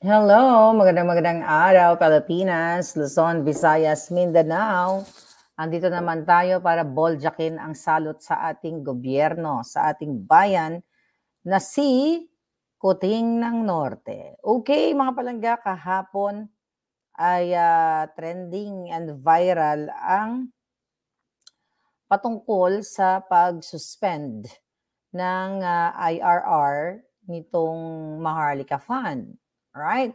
Hello, magandang magandang araw Pilipinas, Luzon, Visayas, Mindanao. Andito naman tayo para boljakin ang salot sa ating gobyerno, sa ating bayan na si Kuting ng Norte. Okay, mga palangga, kahapon ay uh, trending and viral ang patungkol sa pag-suspend ng uh, ah, IRR nitong Maharlika Fund. Alright?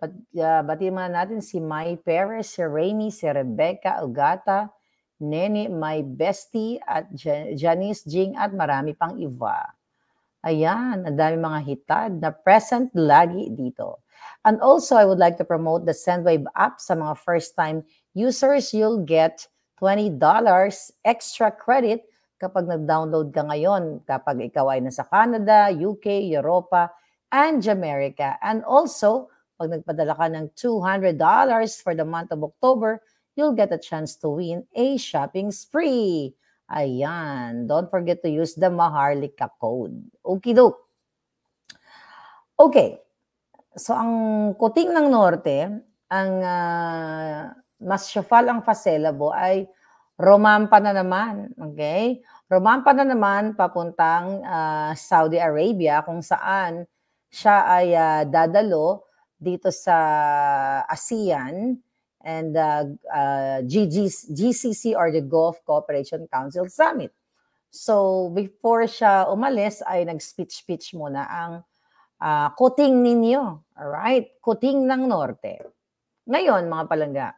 But, uh, ah, bati man natin si May Perez, si Remy, si Rebecca, Ugata, Nene, My Bestie, at Janice Jing, at marami pang iba. Ayan, ang dami mga hitad na present lagi dito. And also, I would like to promote the Sendwave app sa mga first-time users. You'll get $20 extra credit kapag nag-download ka ngayon. Kapag ikaw ay nasa Canada, UK, Europa, and Jamaica. And also, pag nagpadala ka ng $200 for the month of October, you'll get a chance to win a shopping spree. Ayan. Don't forget to use the Maharlika code. Okie do. Okay. So, ang kuting ng norte, ang uh, mas syofal ang faselabo ay romampa na naman. Okay? Romampa na naman papuntang uh, Saudi Arabia kung saan siya ay uh, dadalo dito sa ASEAN and uh, ah, uh, ah, GGC, GCC or the Gulf Cooperation Council Summit. So before siya umalis ay nag-speech-speech muna ang uh, kuting ninyo. all right? Kuting ng Norte. Ngayon mga palangga.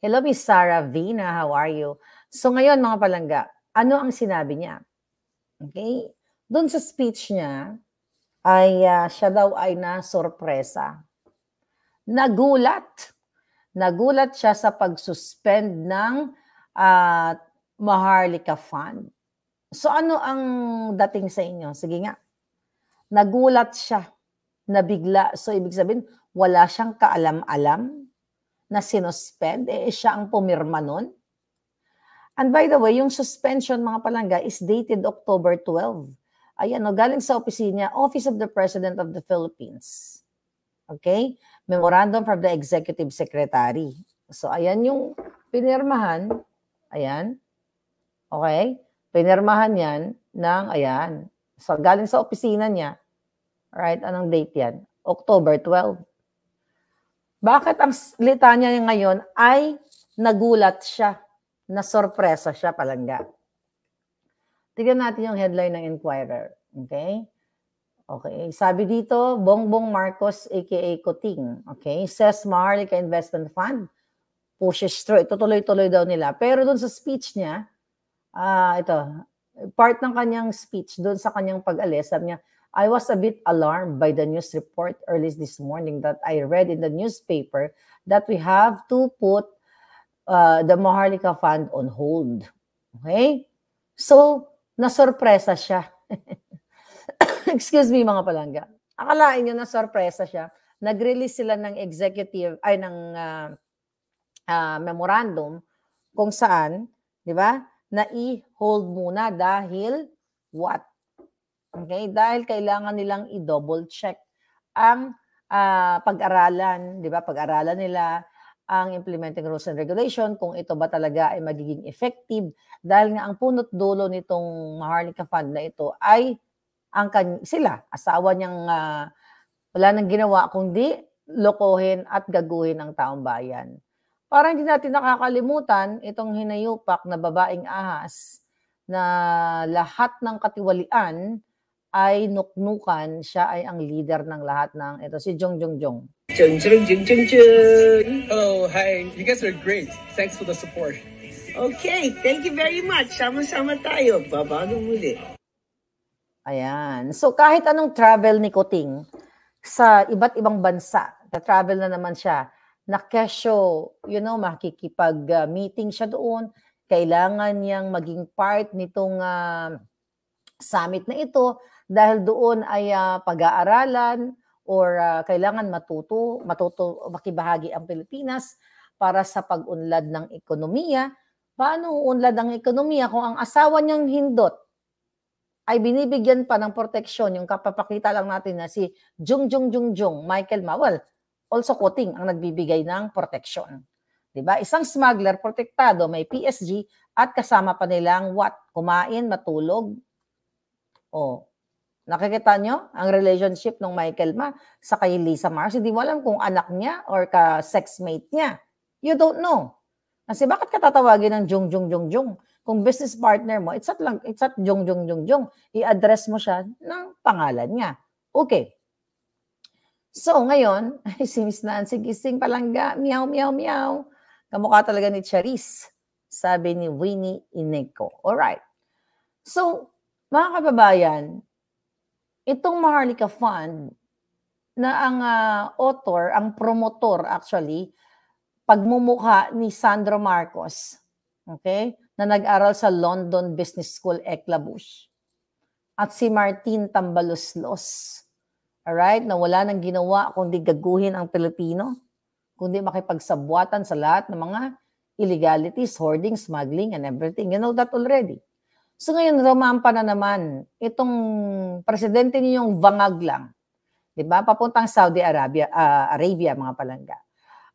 Hello Miss Sarah Vina, how are you? So ngayon mga palangga, ano ang sinabi niya? Okay? Doon sa speech niya, ay uh, siya daw ay nasorpresa. Nagulat. Nagulat siya sa pagsuspend ng uh, Maharlika Fund. So ano ang dating sa inyo? Sige nga. Nagulat siya. Nabigla. So ibig sabihin, wala siyang kaalam-alam na sinuspend. Eh siya ang pumirma nun. And by the way, yung suspension mga palangga is dated October 12. Ayan, galing sa opisina, Office of the President of the Philippines. Okay? Memorandum from the Executive Secretary. So, ayan yung pinirmahan. Ayan. Okay? Pinirmahan yan ng, ayan. So, galing sa opisina niya. Right? Anong date yan? October 12. Bakit ang litanya niya ngayon ay nagulat siya, na sorpresa siya palangga. Tignan natin yung headline ng Inquirer. Okay? Okay. Sabi dito, Bongbong Marcos aka Kuting. Okay? Says Maharlika Investment Fund pushes through. Itutuloy-tuloy daw nila. Pero doon sa speech niya, ah uh, ito, part ng kanyang speech doon sa kanyang pag-alis, sabi niya, I was a bit alarmed by the news report early this morning that I read in the newspaper that we have to put uh, the Maharlika Fund on hold. Okay? So, na sorpresa siya. Excuse me mga palangga. Akalain niyo na sorpresa siya. Nag-release sila ng executive ay ng uh, uh, memorandum kung saan, 'di ba? Na i-hold muna dahil what? Okay, dahil kailangan nilang i-double check ang uh, pag-aralan, 'di ba? Pag-aralan nila ang implementing rules and regulation kung ito ba talaga ay magiging effective dahil nga ang punot dulo nitong Maharlika Fund na ito ay ang kan sila asawa niyang uh, wala nang ginawa kundi lokohin at gaguhin ang taong bayan. Para hindi natin nakakalimutan itong hinayupak na babaeng ahas na lahat ng katiwalian ay nuknukan, siya ay ang leader ng lahat ng ito, si Jong Jong Jong. Chun, chun, chun, chun, chun. Hello, oh, hi. You guys are great. Thanks for the support. Okay, thank you very much. Sama-sama tayo. Babago muli. Ayan. So kahit anong travel ni Kuting sa iba't ibang bansa, na-travel na naman siya, na kesyo, you know, makikipag-meeting siya doon, kailangan niyang maging part nitong uh, summit na ito dahil doon ay uh, pag-aaralan, or uh, kailangan matuto, matuto makibahagi ang Pilipinas para sa pag-unlad ng ekonomiya. Paano unlad ang ekonomiya kung ang asawa niyang hindot ay binibigyan pa ng proteksyon yung kapapakita lang natin na si Jung Jung Jung Jung Michael Mawal also quoting ang nagbibigay ng proteksyon. 'Di ba? Isang smuggler protektado may PSG at kasama pa nilang what? Kumain, matulog. O, oh. Nakikita nyo ang relationship ng Michael Ma sa kay Lisa Mars. Hindi mo alam kung anak niya or ka-sexmate niya. You don't know. Kasi bakit ka tatawagin ng Jung Jung Jung Jung? Kung business partner mo, it's not, lang, it's not Jung Jung Jung Jung. I-address mo siya ng pangalan niya. Okay. So ngayon, ay si Miss Nancy Gising palangga, meow, meow, meow. Kamukha talaga ni Charisse, sabi ni Winnie Ineco. Alright. So, mga kababayan, itong Maharlika Fund na ang uh, author, ang promotor actually, pagmumukha ni Sandro Marcos, okay, na nag-aral sa London Business School, Eklabush. At si Martin Tambaloslos, alright, na wala nang ginawa kundi gaguhin ang Pilipino, kundi makipagsabwatan sa lahat ng mga illegalities, hoarding, smuggling, and everything. You know that already. So ngayon, dumaan pa na naman itong presidente ninyong vangag lang. 'Di ba? Papuntang Saudi Arabia, uh, Arabia mga palangga.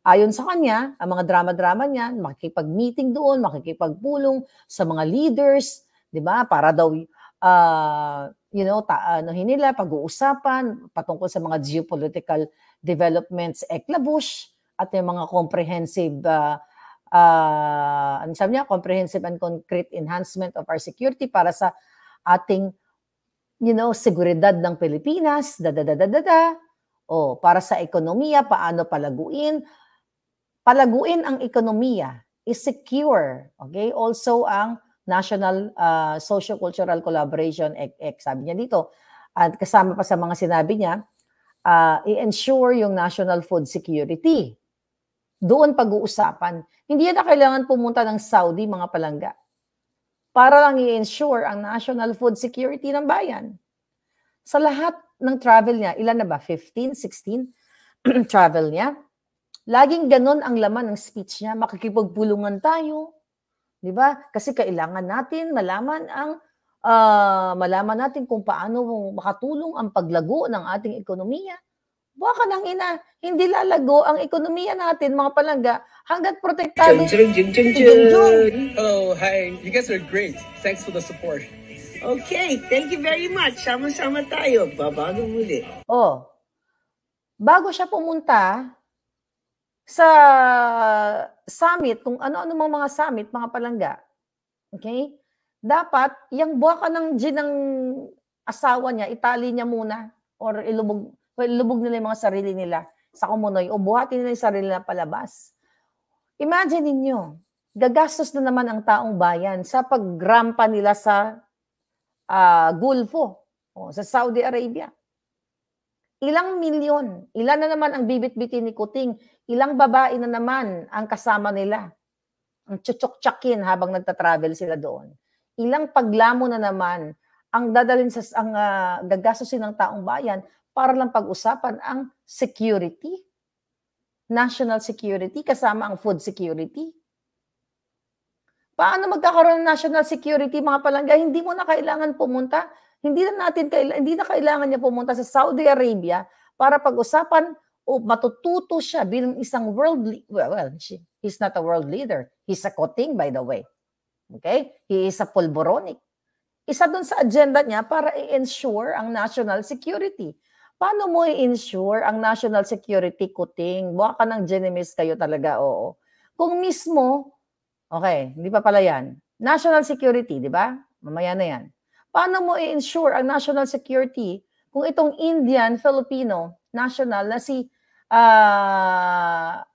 Ayon sa kanya, ang mga drama-drama niya, makikipag-meeting doon, makikipagpulong sa mga leaders, 'di ba? Para daw uh, you know, ano hinila pag-uusapan patungkol sa mga geopolitical developments, ekla eh, at yung mga comprehensive uh, uh, ano sabi niya, comprehensive and concrete enhancement of our security para sa ating, you know, seguridad ng Pilipinas, da da da da da, da. O, para sa ekonomiya, paano palaguin? Palaguin ang ekonomiya is secure, okay? Also ang National uh, Socio-Cultural Collaboration Act, e Act, e sabi niya dito. At kasama pa sa mga sinabi niya, uh, i-ensure yung national food security doon pag-uusapan. Hindi na kailangan pumunta ng Saudi mga palangga para lang i-ensure ang national food security ng bayan. Sa lahat ng travel niya, ilan na ba? 15, 16 travel niya? Laging ganun ang laman ng speech niya. Makikipagpulungan tayo. Di ba? Kasi kailangan natin malaman ang uh, malaman natin kung paano makatulong ang paglago ng ating ekonomiya. Buwan ka ng ina, hindi lalago ang ekonomiya natin, mga palangga, hanggat protektado. Jun, jun, jun, jun, Hello, hi. You guys are great. Thanks for the support. Okay, thank you very much. Sama-sama tayo. Babago muli. Oh, bago siya pumunta sa summit, kung ano-ano mga mga summit, mga palangga, okay? Dapat, yung buwaka ng gin ng asawa niya, itali niya muna or ilubog lubog nila yung mga sarili nila sa kumunoy o buhatin nila yung sarili nila palabas. Imagine ninyo, gagastos na naman ang taong bayan sa paggrampa nila sa uh, Gulfo, o, sa Saudi Arabia. Ilang milyon, ilan na naman ang bibitbitin ni Kuting, ilang babae na naman ang kasama nila, ang chuchok-chakin habang nagta-travel sila doon. Ilang paglamo na naman ang dadalhin sa ang uh, gagastusin ng taong bayan para lang pag-usapan ang security, national security, kasama ang food security. Paano magkakaroon ng national security mga palangga? Hindi mo na kailangan pumunta. Hindi na natin hindi na kailangan niya pumunta sa Saudi Arabia para pag-usapan o matututo siya bilang isang world well, well she, he's not a world leader. He's a koting by the way. Okay? He is a polboronic. Isa doon sa agenda niya para i-ensure ang national security paano mo i-ensure ang national security kuting? Buka ka ng genemis kayo talaga, oo. Kung mismo, okay, hindi pa pala yan. National security, di ba? Mamaya na yan. Paano mo i-ensure ang national security kung itong Indian, Filipino, national na si uh, ah,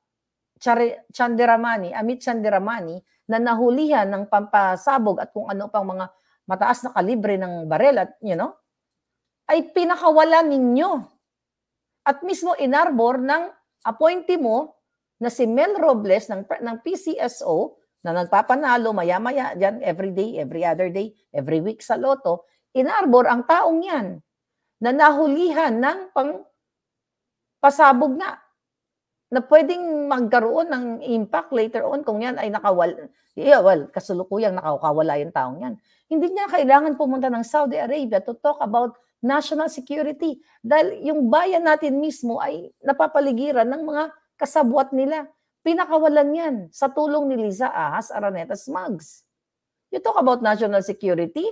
Chandramani, Amit Chandramani, na nahulihan ng pampasabog at kung ano pang mga mataas na kalibre ng barel at, you know, ay pinakawala ninyo at mismo inarbor ng appointee mo na si Mel Robles ng, ng PCSO na nagpapanalo maya-maya dyan every day, every other day, every week sa loto, inarbor ang taong yan na nahulihan ng pang pasabog na na pwedeng magkaroon ng impact later on kung yan ay nakawala. yeah, well kasulukuyang nakakawala yung taong yan hindi niya kailangan pumunta ng Saudi Arabia to talk about national security. Dahil yung bayan natin mismo ay napapaligiran ng mga kasabwat nila. Pinakawalan yan sa tulong ni Liza Ahas Araneta Smugs. You talk about national security,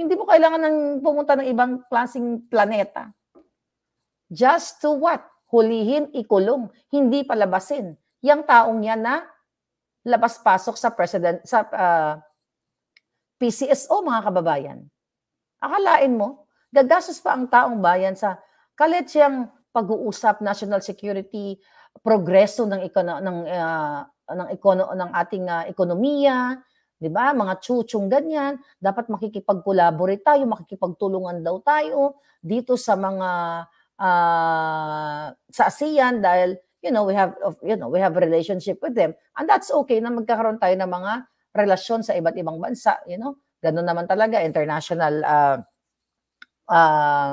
hindi mo kailangan ng pumunta ng ibang klaseng planeta. Just to what? Hulihin, ikulong, hindi palabasin. Yang taong yan na labas-pasok sa president sa uh, ah, PCSO mga kababayan. Akalain mo gagastos pa ang taong bayan sa kaletsiyang pag-uusap national security, progreso ng ekono ng uh, ng ekono ng ating uh, ekonomiya, 'di ba? Mga chuchong ganyan, dapat makikipag-collaborate tayo, makikipagtulungan daw tayo dito sa mga uh, sa ASEAN dahil you know, we have you know, we have a relationship with them. And that's okay na magkakaroon tayo ng mga relasyon sa iba't ibang bansa, you know. Ganun naman talaga international uh, uh,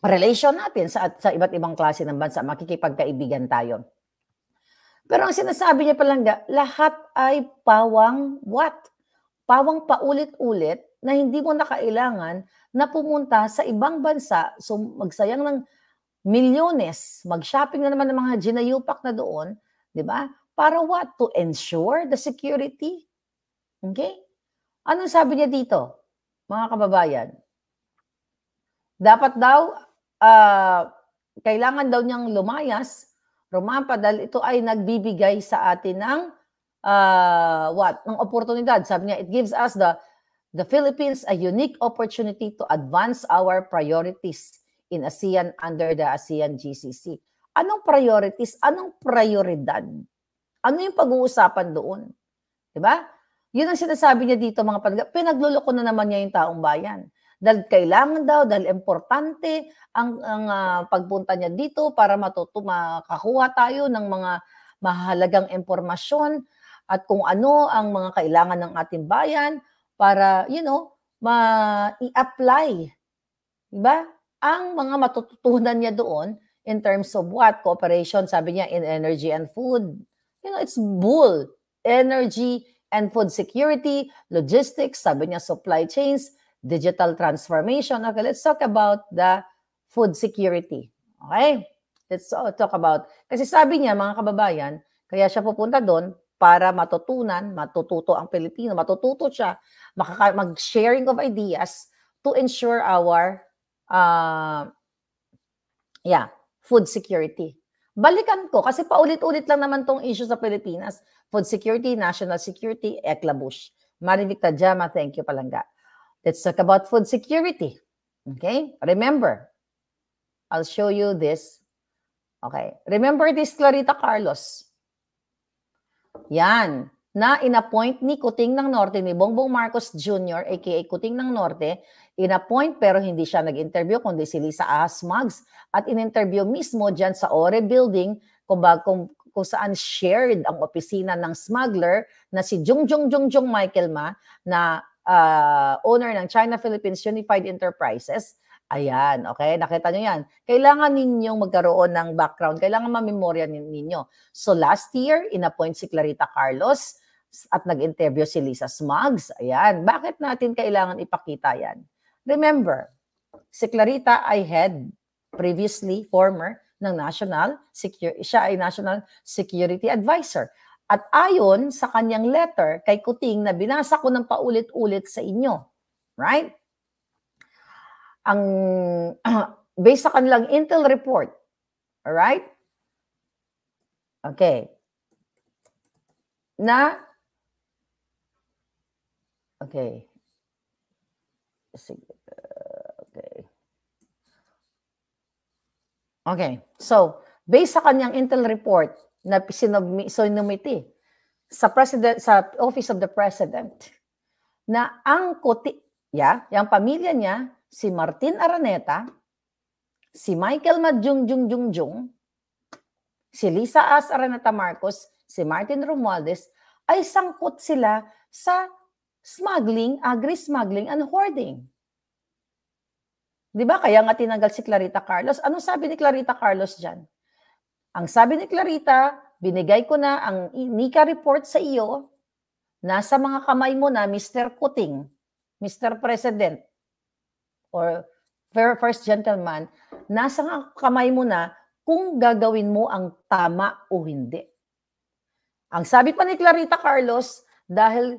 relation natin sa, sa iba't ibang klase ng bansa, makikipagkaibigan tayo. Pero ang sinasabi niya palangga, lahat ay pawang what? Pawang paulit-ulit na hindi mo nakailangan na pumunta sa ibang bansa, so magsayang ng milyones, mag-shopping na naman ng mga ginayupak na doon, di ba? Para what? To ensure the security? Okay? Anong sabi niya dito? mga kababayan, dapat daw, uh, kailangan daw niyang lumayas, rumampa, dahil ito ay nagbibigay sa atin ng, uh, what, ng oportunidad. Sabi niya, it gives us the, the Philippines a unique opportunity to advance our priorities in ASEAN under the ASEAN GCC. Anong priorities? Anong prioridad? Ano yung pag-uusapan doon? Diba? Yun ang sinasabi niya dito mga panag- pinagluloko na naman niya yung taong bayan. Dahil kailangan daw, dahil importante ang, ang uh, pagpunta niya dito para matuto, makakuha tayo ng mga mahalagang impormasyon at kung ano ang mga kailangan ng ating bayan para, you know, ma-i-apply, diba? Ang mga matututunan niya doon in terms of what? Cooperation, sabi niya, in energy and food. You know, it's bull. Energy and food security, logistics, sabi niya supply chains, digital transformation. Okay, let's talk about the food security. Okay? Let's talk about, kasi sabi niya mga kababayan, kaya siya pupunta doon para matutunan, matututo ang Pilipino, matututo siya, mag-sharing of ideas to ensure our, uh, yeah, food security balikan ko kasi paulit-ulit lang naman tong issue sa Pilipinas. Food security, national security, eklabush. Marivic Jama, thank you palangga. Let's talk about food security. Okay? Remember, I'll show you this. Okay. Remember this Clarita Carlos. Yan. Na inappoint ni Kuting ng Norte, ni Bongbong Marcos Jr., aka Kuting ng Norte, in Inappoint pero hindi siya nag-interview kundi si Lisa Asmags at in-interview mismo dyan sa Ore Building kung, ba, kung, kung saan shared ang opisina ng smuggler na si Jung Jung Jung Jung Michael Ma na uh, owner ng China-Philippines Unified Enterprises. Ayan, okay? Nakita nyo yan. Kailangan ninyong magkaroon ng background. Kailangan mamemorya ninyo. So last year, in inappoint si Clarita Carlos at nag-interview si Lisa Smugs. Ayan, bakit natin kailangan ipakita yan? Remember, si Clarita ay head previously former ng National Security siya ay National Security Advisor. At ayon sa kanyang letter kay Kuting na binasa ko ng paulit-ulit sa inyo, right? Ang based sa kanilang intel report, all right? Okay. Na Okay. Sige. Okay. So, based sa kanyang intel report na sinumiti sa president sa office of the president na ang kuti yeah, yung pamilya niya si Martin Araneta, si Michael Madjung Jung Jung Jung, si Lisa As Araneta Marcos, si Martin Romualdez ay sangkot sila sa smuggling, agri-smuggling and hoarding. Di ba? Kaya nga tinanggal si Clarita Carlos. Anong sabi ni Clarita Carlos dyan? Ang sabi ni Clarita, binigay ko na ang NICA report sa iyo, nasa mga kamay mo na Mr. Kuting, Mr. President, or first gentleman, nasa kamay mo na kung gagawin mo ang tama o hindi. Ang sabi pa ni Clarita Carlos, dahil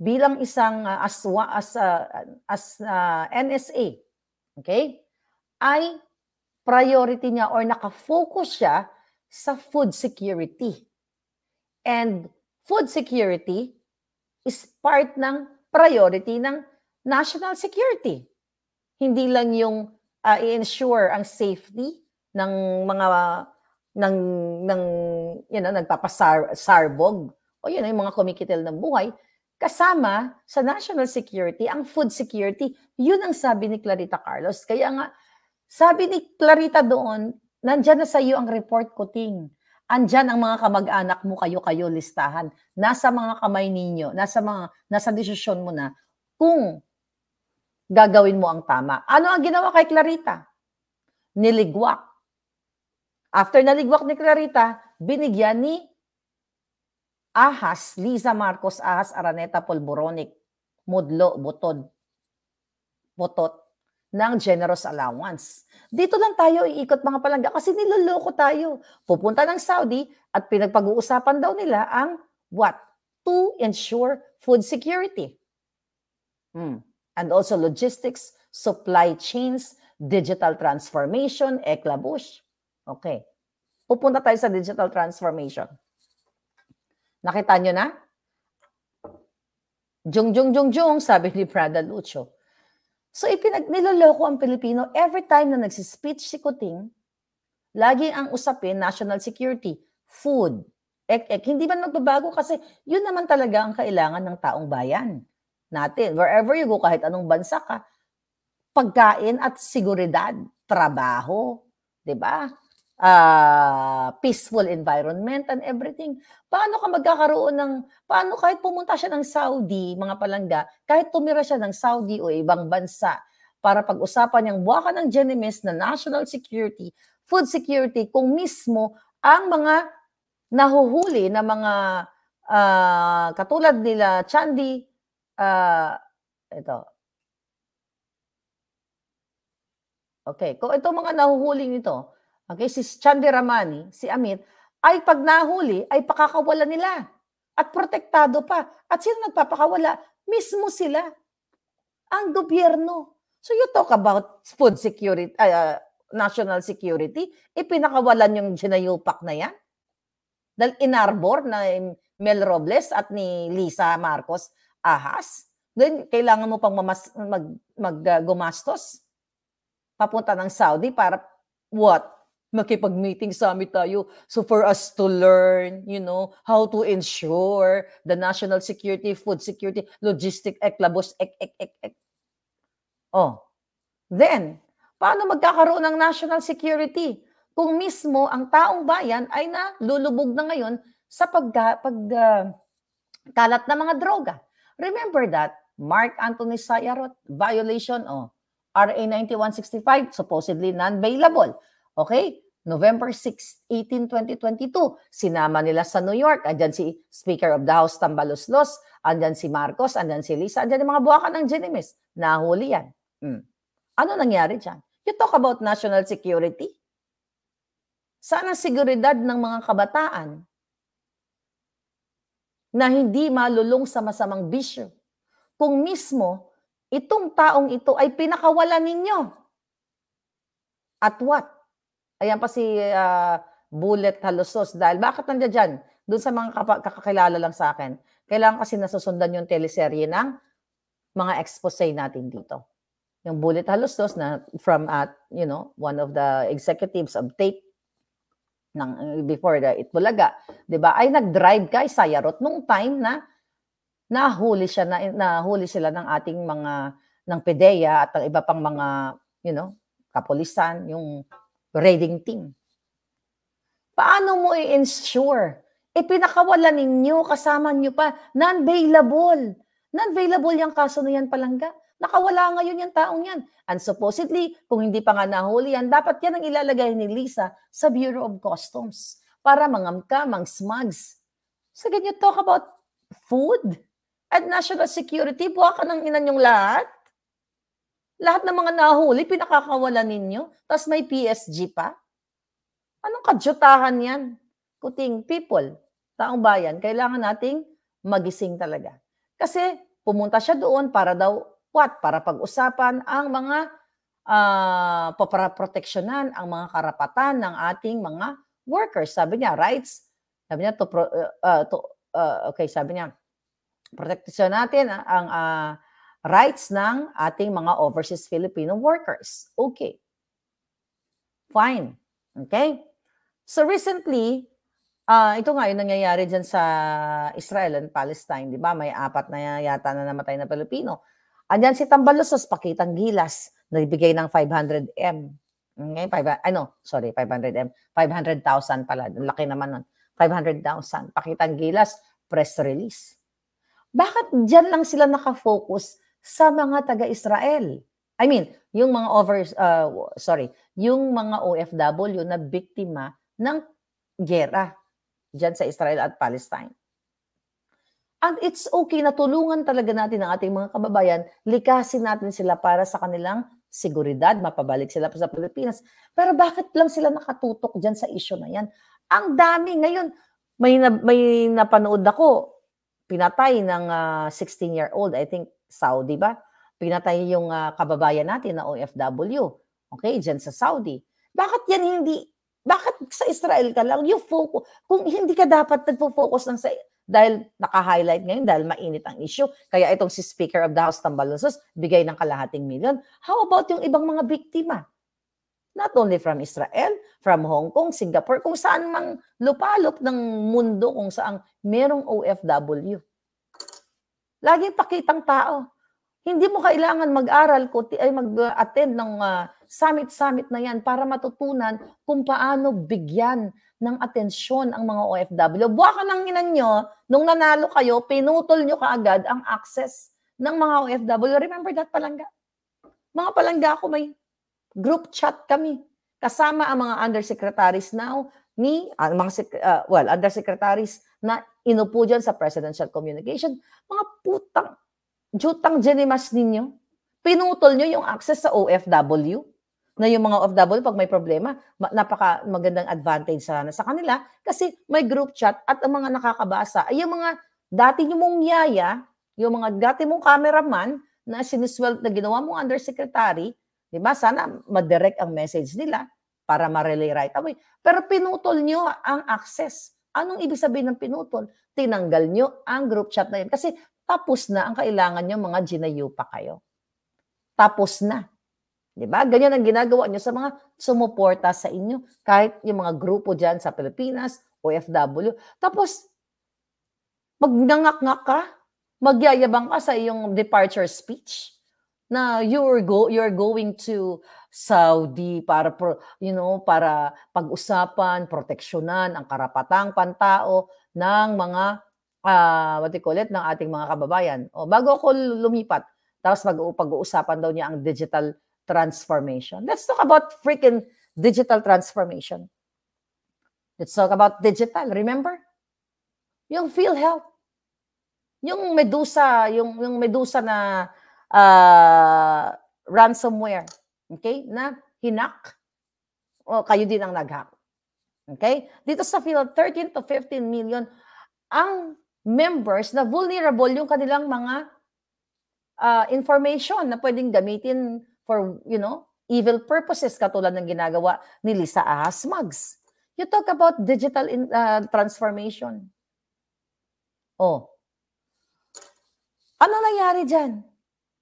bilang isang uh, as, ah, as, uh, as uh, NSA, okay, ay priority niya or nakafocus siya sa food security. And food security is part ng priority ng national security. Hindi lang yung uh, i-ensure ang safety ng mga ng ng you know nagpapasarbog o yun ay mga kumikitil ng buhay Kasama sa national security, ang food security, yun ang sabi ni Clarita Carlos. Kaya nga, sabi ni Clarita doon, nandyan na sa iyo ang report ko, Ting. Andyan ang mga kamag-anak mo, kayo-kayo listahan. Nasa mga kamay ninyo, nasa mga, nasa desisyon mo na kung gagawin mo ang tama. Ano ang ginawa kay Clarita? Niligwak. After naligwak ni Clarita, binigyan ni Ahas, Liza Marcos Ahas Araneta Polboronic, Mudlo, Butod, Butot, ng generous allowance. Dito lang tayo iikot mga palangga kasi niloloko tayo. Pupunta ng Saudi at pinagpag-uusapan daw nila ang what? To ensure food security. Hmm. And also logistics, supply chains, digital transformation, eklabush. Okay. Pupunta tayo sa digital transformation. Nakita nyo na? Jung, jung, jung, jung, sabi ni Prada Lucio. So ipinag niloloko ang Pilipino every time na nagsispeech si Kuting, lagi ang usapin national security, food, ek, ek. Hindi man magbabago kasi yun naman talaga ang kailangan ng taong bayan natin. Wherever you go, kahit anong bansa ka, pagkain at siguridad, trabaho, 'di ba? uh, peaceful environment and everything. Paano ka magkakaroon ng, paano kahit pumunta siya ng Saudi, mga palangga, kahit tumira siya ng Saudi o ibang bansa para pag-usapan yung buwakan ng Genemis na national security, food security, kung mismo ang mga nahuhuli na mga uh, katulad nila Chandi, uh, ito, Okay, kung ito mga nahuhuling nito, okay, si Chandramani, si Amit, ay pag nahuli, ay pakakawala nila. At protektado pa. At sino nagpapakawala? Mismo sila. Ang gobyerno. So you talk about food security, uh, national security, ipinakawalan yung ginayupak na yan. Dahil inarbor na Mel Robles at ni Lisa Marcos ahas. Then, kailangan mo pang mamas, mag, mag, uh, gumastos papunta ng Saudi para what? makipag-meeting summit tayo. So for us to learn, you know, how to ensure the national security, food security, logistic, ek, labos, ek, ek, ek, ek. Oh. Then, paano magkakaroon ng national security? Kung mismo ang taong bayan ay nalulubog na ngayon sa pag, pag uh, kalat ng mga droga. Remember that? Mark Anthony Sayarot, violation, oh, RA 9165, supposedly non-bailable Okay? November 6, 18, 2022, sinama nila sa New York. Andyan si Speaker of the House Tambaloslos, andyan si Marcos, andyan si Lisa, andyan yung mga buwakan ng Genemis. Nahuli yan. Hmm. Ano nangyari dyan? You talk about national security? Sana seguridad ng mga kabataan na hindi malulong sa masamang bisyo. Kung mismo, itong taong ito ay pinakawala ninyo. At what? Ayan pa si uh, Bullet Halosos dahil bakit nandiyan dyan? Doon sa mga kakakilala lang sa akin. Kailangan kasi nasusundan yung teleserye ng mga expose natin dito. Yung Bullet Halosos na from at, ah, you know, one of the executives of tape ng before the Itbulaga, 'di ba? Ay nag-drive kay Sayarot nung time na nahuli siya na nahuli sila ng ating mga ng PDEA at ang iba pang mga you know, kapulisan, yung raiding team. Paano mo i-ensure? Ipinakawala e ninyo, kasama nyo pa, non-bailable. Non-bailable yung kaso na yan, Palangga. Nakawala ngayon yung taong yan. And supposedly, kung hindi pa nga nahuli yan, dapat yan ang ilalagay ni Lisa sa Bureau of Customs para mangamka, mang smugs. So can you talk about food and national security? Buha ka ng inan yung lahat? Lahat ng mga nahuli, pinakakawalan ninyo. Tapos may PSG pa. Anong kadyutahan yan? Kuting people, taong bayan, kailangan nating magising talaga. Kasi pumunta siya doon para daw, what? Para pag-usapan ang mga uh, ah, paproteksyonan, ang mga karapatan ng ating mga workers. Sabi niya, rights. Sabi niya, to, uh, to, uh, okay, sabi niya, proteksyon natin ang uh, rights ng ating mga overseas Filipino workers. Okay. Fine. Okay? So recently, uh, ito nga yung nangyayari dyan sa Israel and Palestine, di ba? May apat na yata na namatay na Pilipino. Andyan si Tambalusos, pakitang gilas, nagbigay ng 500M. Okay, 500, ano, sorry, 500M. 500,000 pala. Laki naman nun. 500,000. Pakitang gilas, press release. Bakit dyan lang sila nakafocus sa mga taga-Israel. I mean, yung mga over uh, sorry, yung mga OFW na biktima ng gera diyan sa Israel at Palestine. And it's okay na tulungan talaga natin ang ating mga kababayan, likasin natin sila para sa kanilang seguridad, mapabalik sila pa sa Pilipinas. Pero bakit lang sila nakatutok diyan sa issue na yan? Ang dami ngayon, may na, may napanood ako, pinatay ng uh, ah, 16-year-old, I think Saudi ba? Pinatay yung uh, kababayan natin na OFW. Okay, dyan sa Saudi. Bakit yan hindi, bakit sa Israel ka lang? You focus, kung hindi ka dapat nagpo-focus ng sa, dahil naka-highlight ngayon, dahil mainit ang issue, kaya itong si Speaker of the House Tambalusos, bigay ng kalahating milyon. How about yung ibang mga biktima? Not only from Israel, from Hong Kong, Singapore, kung saan mang lupalop ng mundo kung saan merong OFW. Laging pakitang tao. Hindi mo kailangan mag-aral ko ay mag-attend ng uh, summit-summit na yan para matutunan kung paano bigyan ng atensyon ang mga OFW. Buwa ka ng inan nyo, nung nanalo kayo, pinutol nyo kaagad ang access ng mga OFW. Remember that palangga? Mga palangga ko may group chat kami. Kasama ang mga undersecretaries now, me, ang mga, uh, well, undersecretaries na inupo dyan sa presidential communication. Mga putang, jutang genimas ninyo. Pinutol nyo yung access sa OFW na yung mga OFW pag may problema, napaka magandang advantage sana sa kanila kasi may group chat at ang mga nakakabasa ay yung mga dati nyo mong yaya, yung mga dati mong cameraman na sinusweld na ginawa mong undersecretary, di ba? Sana madirect ang message nila para ma-relay right away. Pero pinutol nyo ang access Anong ibig sabihin ng pinutol? Tinanggal nyo ang group chat na yan. Kasi tapos na ang kailangan nyo mga ginayupa kayo. Tapos na. Di ba? Ganyan ang ginagawa nyo sa mga sumuporta sa inyo. Kahit yung mga grupo dyan sa Pilipinas, OFW. Tapos, magnangak ka, magyayabang ka sa iyong departure speech na you're, go, you're going to Saudi para you know para pag-usapan, proteksyonan ang karapatang pantao ng mga uh, what you call it, ng ating mga kababayan. O bago ko lumipat, tapos pag-uusapan daw niya ang digital transformation. Let's talk about freaking digital transformation. Let's talk about digital, remember? Yung feel PhilHealth. Yung Medusa, yung yung Medusa na uh, ransomware okay, na hinak o kayo din ang nag Okay? Dito sa field, 13 to 15 million ang members na vulnerable yung kanilang mga uh, information na pwedeng gamitin for, you know, evil purposes katulad ng ginagawa ni Lisa Asmags. You talk about digital in, uh, transformation. Oh. Ano nangyari dyan?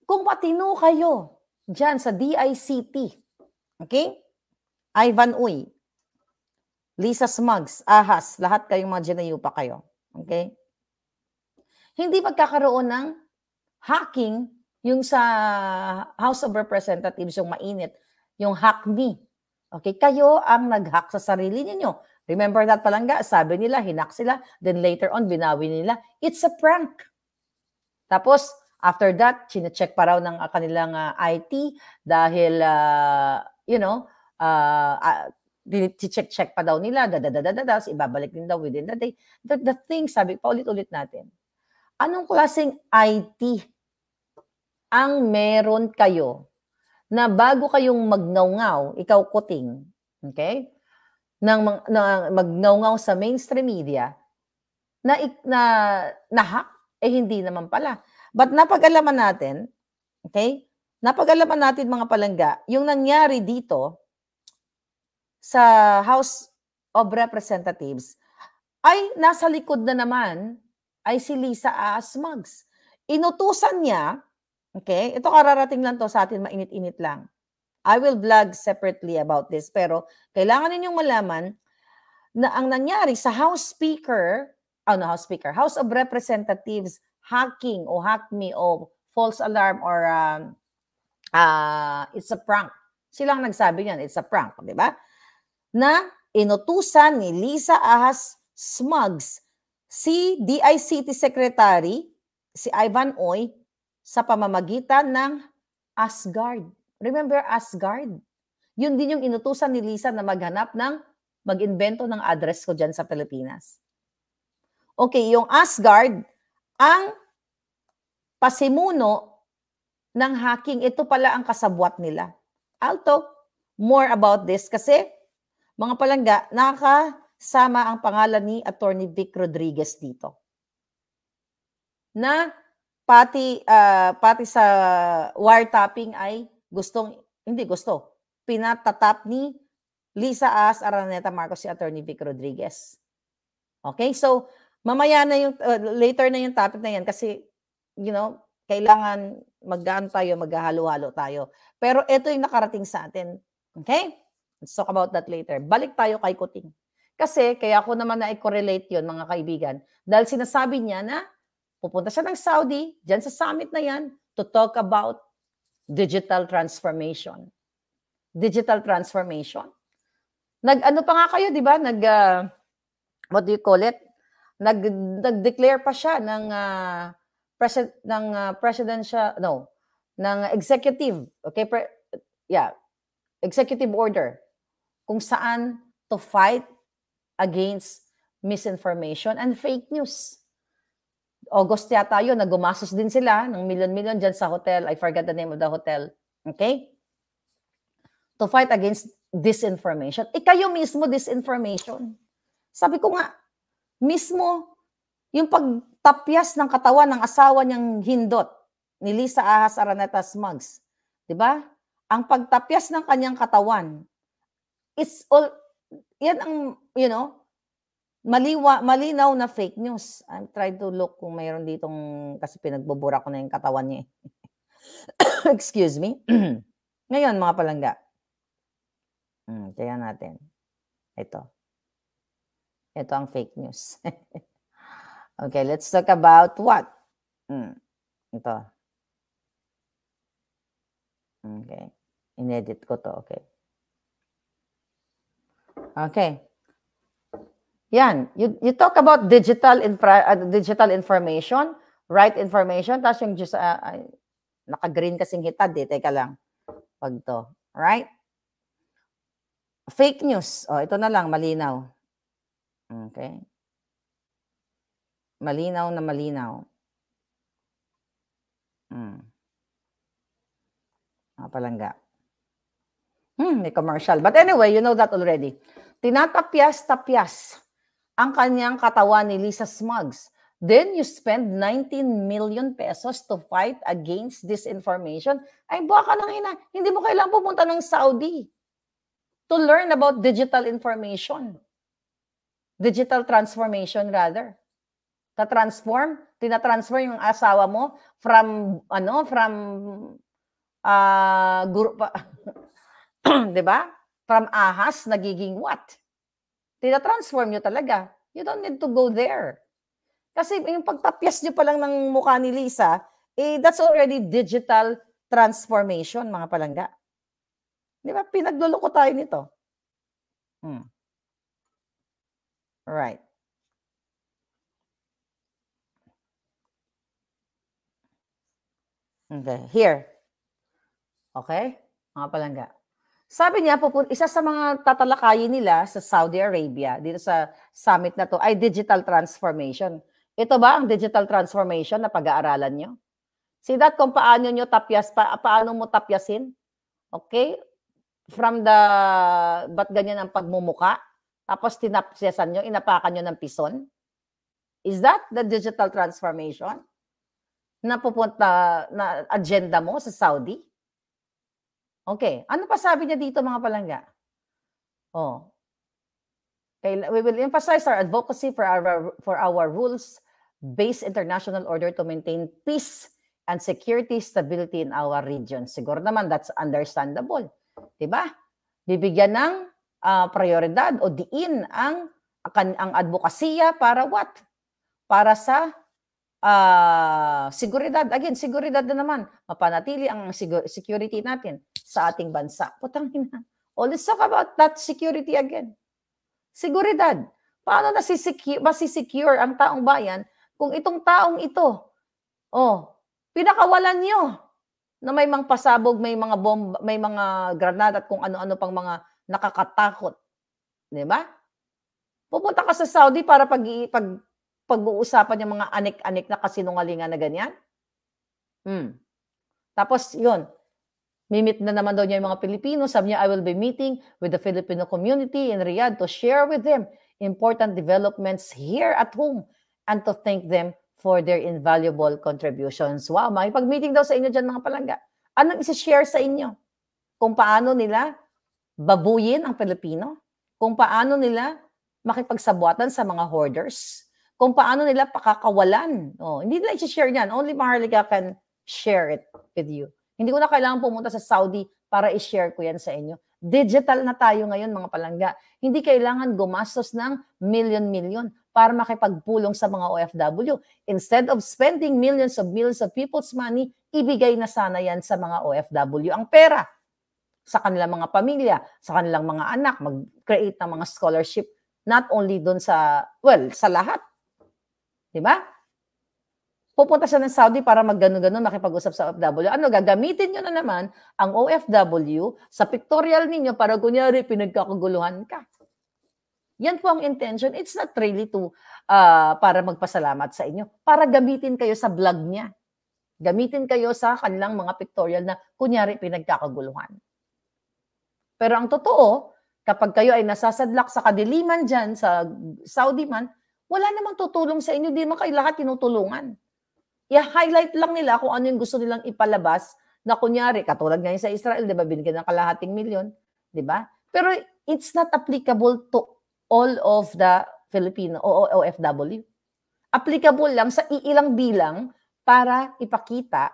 Kung matino kayo, Diyan sa DICT. Okay? Ivan Uy. Lisa Smugs, Ahas, lahat kayong mga pa kayo. Okay? Hindi magkakaroon ng hacking yung sa House of Representatives, yung mainit, yung hack me. Okay, kayo ang nag-hack sa sarili ninyo. Remember that palangga, sabi nila, hinak sila, then later on, binawi nila. It's a prank. Tapos, After that, chinecheck pa raw ng uh, kanilang uh, ah, IT dahil, uh, you know, uh, uh, check-check pa daw nila, dadadadadas, ibabalik din daw within the day. The, the thing, sabi, pa ulit ulit natin, anong klaseng IT ang meron kayo na bago kayong magngaw ikaw kuting, okay? Nang na, magngaw sa mainstream media na na, na hack eh hindi naman pala. But napag-alaman natin, okay? Napag-alaman natin mga palangga, yung nangyari dito sa House of Representatives ay nasa likod na naman ay si Lisa Asmags. Inutusan niya, okay, ito kararating lang to sa atin, mainit-init lang. I will vlog separately about this, pero kailangan ninyong malaman na ang nangyari sa House Speaker, ano oh, House Speaker, House of Representatives hacking o hack me o false alarm or um, uh, it's a prank. Silang nagsabi niyan, it's a prank, di ba? Na inutusan ni Lisa Ahas Smugs, si DICT Secretary, si Ivan Oy, sa pamamagitan ng Asgard. Remember Asgard? Yun din yung inutusan ni Lisa na maghanap ng, mag-invento ng address ko dyan sa Pilipinas. Okay, yung Asgard, ang pasimuno ng hacking. Ito pala ang kasabwat nila. I'll talk more about this kasi mga palangga, nakakasama ang pangalan ni Attorney Vic Rodriguez dito. Na pati uh, pati sa wiretapping ay gustong hindi gusto. Pinatatap ni Lisa As Araneta Marcos si Attorney Vic Rodriguez. Okay? So, Mamaya na yung, uh, later na yung topic na yan kasi, you know, kailangan magaan tayo, maghahalo-halo tayo. Pero ito yung nakarating sa atin. Okay? Let's talk about that later. Balik tayo kay Kuting. Kasi, kaya ako naman na-correlate i yon mga kaibigan. Dahil sinasabi niya na pupunta siya ng Saudi, diyan sa summit na yan, to talk about digital transformation. Digital transformation. Nag, ano pa nga kayo, di ba? Nag, uh, what do you call it? nag nag-declare pa siya ng uh, president ng uh, presidential no ng executive okay Pre, yeah executive order kung saan to fight against misinformation and fake news. August yata yun, nagumasos din sila ng million-million dyan sa hotel. I forgot the name of the hotel. Okay? To fight against disinformation. Eh, mismo disinformation. Sabi ko nga, Mismo, yung pagtapyas ng katawan ng asawa niyang hindot, ni Lisa Ahas Araneta Smugs, di ba? Ang pagtapyas ng kanyang katawan, it's all, yan ang, you know, maliwa, malinaw na fake news. I'm trying to look kung mayroon ditong, kasi pinagbubura ko na yung katawan niya. Eh. Excuse me. Ngayon, mga palangga. Hmm, kaya natin. Ito. Ito ang fake news. okay, let's talk about what? Mm, ito. Okay. Inedit ko to. Okay. Okay. Yan. You, you talk about digital infra, uh, digital information, right information, tapos yung just, uh, uh, naka-green kasing hitad eh. Teka lang. Pag to. Right? Fake news. Oh, ito na lang, malinaw. Okay? Malinaw na malinaw. Hmm. Napalangga. Ah, hmm, may commercial. But anyway, you know that already. Tinatapyas-tapyas ang kanyang katawan ni Lisa Smugs. Then you spend 19 million pesos to fight against disinformation. Ay, baka nang ina, hindi mo kailangan pumunta ng Saudi to learn about digital information. Digital transformation rather. ta transform tina-transfer yung asawa mo from ano, from uh, ah, grupo, 'di ba? From ahas nagiging what? Tina-transform niyo talaga. You don't need to go there. Kasi yung pagtapyas niyo pa lang ng mukha ni Lisa, eh, that's already digital transformation, mga palangga. Di ba? Pinagluloko tayo nito. Hmm. Right. Okay, here. Okay? Mga palangga. Sabi niya, pupun isa sa mga tatalakayin nila sa Saudi Arabia, dito sa summit na to, ay digital transformation. Ito ba ang digital transformation na pag-aaralan nyo? See that kung paano nyo tapyas, pa, paano mo tapyasin? Okay? From the, ba't ganyan ang pagmumuka? Tapos tinapsyasan nyo, inapakan nyo ng pison? Is that the digital transformation? Na pupunta na agenda mo sa Saudi? Okay. Ano pa sabi niya dito mga palangga? Oh. We will emphasize our advocacy for our for our rules-based international order to maintain peace and security stability in our region. Siguro naman that's understandable. 'Di ba? Bibigyan ng uh, prioridad o diin ang ang advokasya para what? Para sa uh, seguridad. Again, seguridad na naman. Mapanatili ang security natin sa ating bansa. Putang ina. All let's talk about that security again. Seguridad. Paano nasisecure, masisecure ang taong bayan kung itong taong ito, oh, pinakawalan nyo na may mga pasabog, may mga bomba, may mga granada at kung ano-ano pang mga Nakakatakot. 'Di ba? Pupunta ka sa Saudi para pag pag pag-uusapan yung mga anik-anik na kasinungalingan na ganyan. Hmm. Tapos 'yun, Mimit na naman daw niya yung mga Pilipino. Sabi niya, I will be meeting with the Filipino community in Riyadh to share with them important developments here at home and to thank them for their invaluable contributions. Wow, makipag-meeting daw sa inyo dyan mga palangga. Anong isi-share sa inyo? Kung paano nila babuyin ang Pilipino, kung paano nila makipagsabuatan sa mga hoarders, kung paano nila pakakawalan. Oh, hindi nila i-share yan. Only Maharlika can share it with you. Hindi ko na kailangan pumunta sa Saudi para i-share ko yan sa inyo. Digital na tayo ngayon mga palangga. Hindi kailangan gumastos ng million-million para makipagpulong sa mga OFW. Instead of spending millions of millions of people's money, ibigay na sana yan sa mga OFW ang pera sa kanilang mga pamilya, sa kanilang mga anak, mag-create ng mga scholarship not only doon sa, well, sa lahat. Di ba? Pupunta siya ng Saudi para maggano-gano makipag-usap sa OFW. Ano, gagamitin nyo na naman ang OFW sa pictorial ninyo para kunyari pinagkakaguluhan ka. Yan po ang intention. It's not really to uh, para magpasalamat sa inyo. Para gamitin kayo sa vlog niya. Gamitin kayo sa kanilang mga pictorial na kunyari pinagkakaguluhan. Pero ang totoo, kapag kayo ay nasasadlak sa kadiliman dyan, sa Saudi man, wala namang tutulong sa inyo. Di man kayo lahat tinutulungan. I-highlight lang nila kung ano yung gusto nilang ipalabas na kunyari, katulad ngayon sa Israel, di ba, binigyan ng kalahating milyon, di ba? Pero it's not applicable to all of the Filipino o OFW. Applicable lang sa iilang bilang para ipakita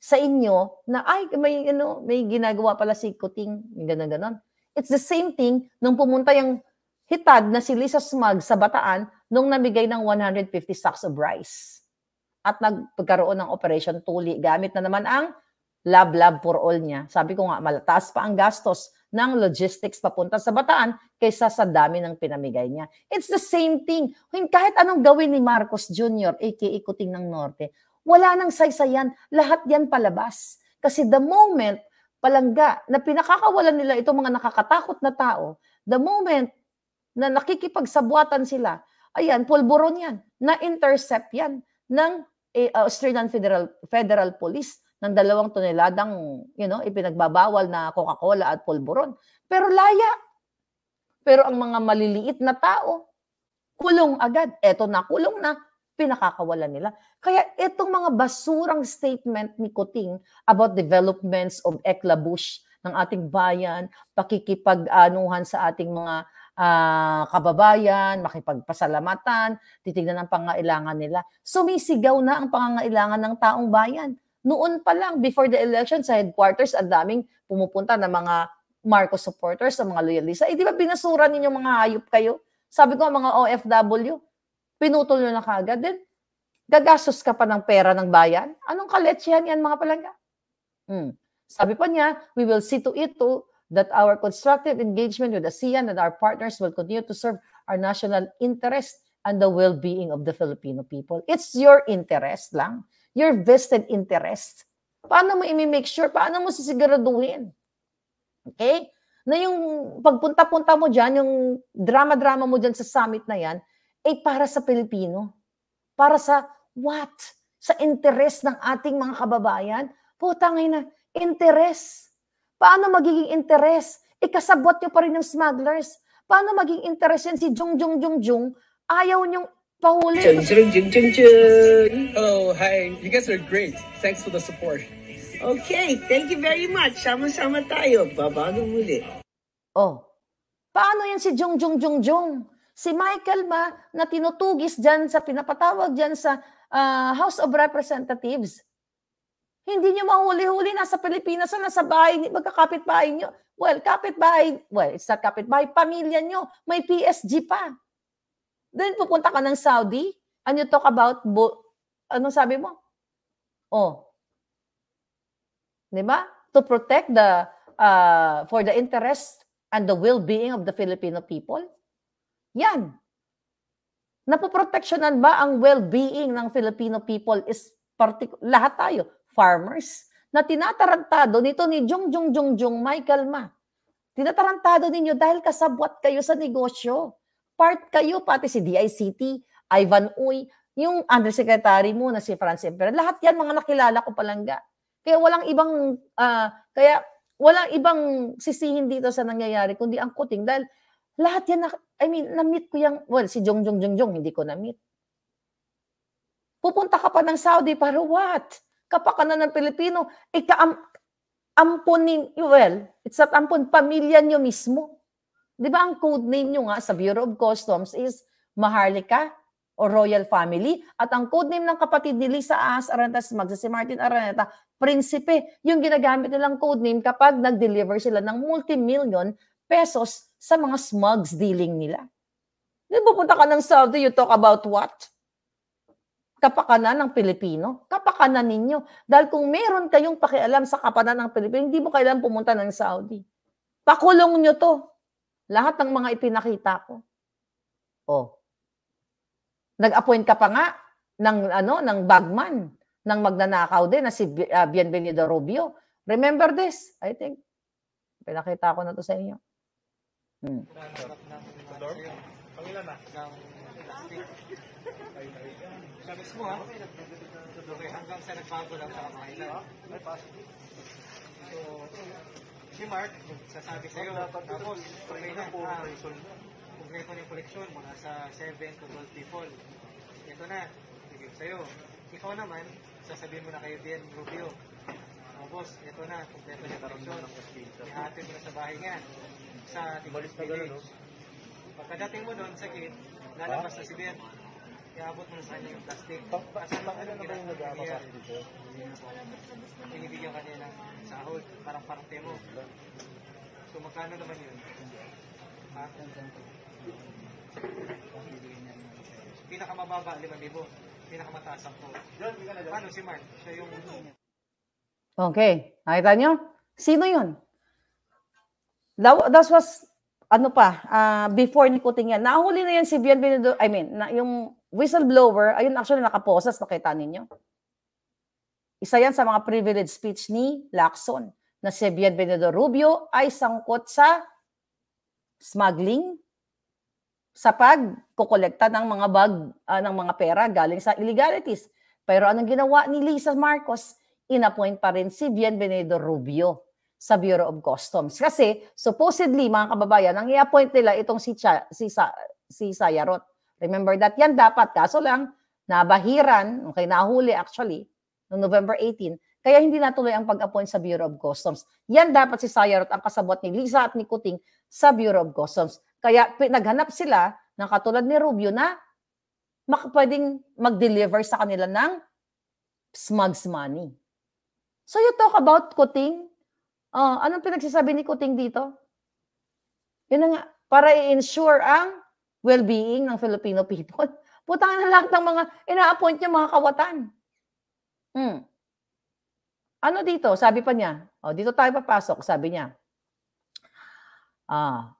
sa inyo na ay may ano may ginagawa pala si Kuting ganun ganon it's the same thing nung pumunta yung hitad na si Lisa Smug sa Bataan nung nabigay ng 150 sacks of rice at nagpagkaroon ng operation tuli gamit na naman ang lab lab for all niya sabi ko nga malatas pa ang gastos ng logistics papunta sa Bataan kaysa sa dami ng pinamigay niya. It's the same thing. Kahit anong gawin ni Marcos Jr., aka Kuting ng Norte, wala nang saysayan. Lahat yan palabas. Kasi the moment, palangga, na pinakakawalan nila itong mga nakakatakot na tao, the moment na nakikipagsabwatan sila, ayan, pulburon yan. Na-intercept yan ng eh, uh, Australian Federal, Federal Police ng dalawang toneladang you know, ipinagbabawal na Coca-Cola at pulburon. Pero laya. Pero ang mga maliliit na tao, kulong agad. Eto na, kulong na pinakakawalan nila. Kaya itong mga basurang statement ni Kuting about developments of Eklabush ng ating bayan, pakikipag-anuhan sa ating mga uh, kababayan, makipagpasalamatan, titignan ang pangailangan nila. Sumisigaw na ang pangangailangan ng taong bayan. Noon pa lang, before the election, sa headquarters, ang daming pumupunta ng mga Marcos supporters, sa mga loyalista. Eh, di ba binasura ninyo mga hayop kayo? Sabi ko, mga OFW, pinutol nyo na kagad, then gagastos ka pa ng pera ng bayan? Anong kaletsihan yan mga palangga? Hmm. Sabi pa niya, we will see to it too that our constructive engagement with ASEAN and our partners will continue to serve our national interest and the well-being of the Filipino people. It's your interest lang. Your vested interest. Paano mo i-make sure? Paano mo sisiguraduhin? Okay? Na yung pagpunta-punta mo dyan, yung drama-drama mo dyan sa summit na yan, ay eh, para sa Pilipino. Para sa what? Sa interes ng ating mga kababayan? Puta ngayon na, interes. Paano magiging interes? Ikasabot eh, nyo pa rin ng smugglers. Paano maging interes yan si Jung Jung Jung Jung? Ayaw nyong pahuli. Jung Jung Jung Jung Jung. Hello, oh, hi. You guys are great. Thanks for the support. Okay, thank you very much. Sama-sama tayo. Babago muli. Oh, paano yan si Jung Jung Jung Jung? Si Michael ma na tinutugis dyan sa pinapatawag dyan sa uh, House of Representatives? Hindi niyo mahuli-huli na sa Pilipinas na nasa bahay, magkakapit-bahay niyo. Well, kapit-bahay, well, it's not kapit-bahay, pamilya nyo, may PSG pa. Then pupunta ka ng Saudi, and you talk about, bo- anong sabi mo? Oh. Di ba? To protect the, uh, for the interest and the well-being of the Filipino people. Yan. Napoproteksyonan ba ang well-being ng Filipino people is lahat tayo, farmers, na tinatarantado nito ni Jung Jung Jung Jung, Michael Ma. Tinatarantado ninyo dahil kasabwat kayo sa negosyo. Part kayo, pati si DICT, Ivan Uy, yung undersecretary mo na si Francis Emperor. Lahat yan mga nakilala ko palangga. Kaya walang ibang, uh, kaya walang ibang sisihin dito sa nangyayari, kundi ang kuting. Dahil lahat yan, I mean, na-meet ko yung, well, si Jong Jong Jong Jong, hindi ko na-meet. Pupunta ka pa ng Saudi para what? Kapakanan ng Pilipino, ikaam, amponin, well, it's not ampon, pamilya nyo mismo. Di ba ang code name nyo nga sa Bureau of Customs is Maharlika o Royal Family at ang code name ng kapatid ni Lisa As Arantas Magsa si Martin Araneta, Prinsipe. Yung ginagamit nilang code name kapag nag-deliver sila ng multi-million pesos sa mga smugs dealing nila. Then pupunta ka ng Saudi, you talk about what? Kapakanan ng Pilipino. Kapakanan ninyo. Dahil kung meron kayong pakialam sa kapakanan ng Pilipino, hindi mo kailangan pumunta ng Saudi. Pakulong nyo to. Lahat ng mga ipinakita ko. Oh. Nag-appoint ka pa nga ng ano ng bagman ng magnanakaw din na si ah, Bienvenido Rubio. Remember this? I think pinakita ko na to sa inyo. Hmm. Pangilan sa mismo ha? Hanggang sa nagbago lang sa pangilan. May pasok. So, si Mark, sasabi sa'yo, tapos, pagkain na, ah, kumpleto na yung koleksyon mula sa 7 to 12 people. Ito na, bigyan sa'yo. Ikaw naman, sasabihin mo na kayo din, Rubio, o boss, ito na, kompleto na karoon doon. Ihatid mo na sa bahay nga. Sa Balis na gano'n, no? Pagkadating mo doon sa gate, lalabas na si Ben. Iabot mo na sa kanya yung plastic. Asan lang ano na ba yung nag-aabot sa akin dito? Binibigyan ka niya ng sahod, parang parte mo. So magkano naman yun? Ha? Pinakamababa, 5,000. Pinakamataas ako. Paano si Mark? Siya yung... Okay. Nakita nyo? Sino yun? That, that was, ano pa, uh, before Kuting yan. Nahuli na yan si Bienvenido, I mean, na, yung whistleblower, ayun actually nakaposas, nakita ninyo. Isa yan sa mga privilege speech ni Lacson na si Bienvenido Rubio ay sangkot sa smuggling sa pagkukolekta ng mga bag uh, ng mga pera galing sa illegalities. Pero anong ginawa ni Lisa Marcos? inappoint pa rin si Bienvenido Rubio sa Bureau of Customs. Kasi supposedly mga kababayan, ang i-appoint nila itong si, Cha, si, Sa, si Sayarot. Remember that yan dapat. Kaso lang, nabahiran, okay, nahuli actually, noong November 18, kaya hindi natuloy ang pag-appoint sa Bureau of Customs. Yan dapat si Sayarot ang kasabot ni Lisa at ni Kuting sa Bureau of Customs. Kaya naghanap sila ng katulad ni Rubio na makapwedeng mag-deliver sa kanila ng smug's money. So you talk about kuting? Uh, anong pinagsasabi ni kuting dito? Yun nga, para i-ensure ang well-being ng Filipino people. Putang na lahat ng mga ina-appoint niya mga kawatan. Hmm. Ano dito? Sabi pa niya. Oh, dito tayo papasok, sabi niya. Ah,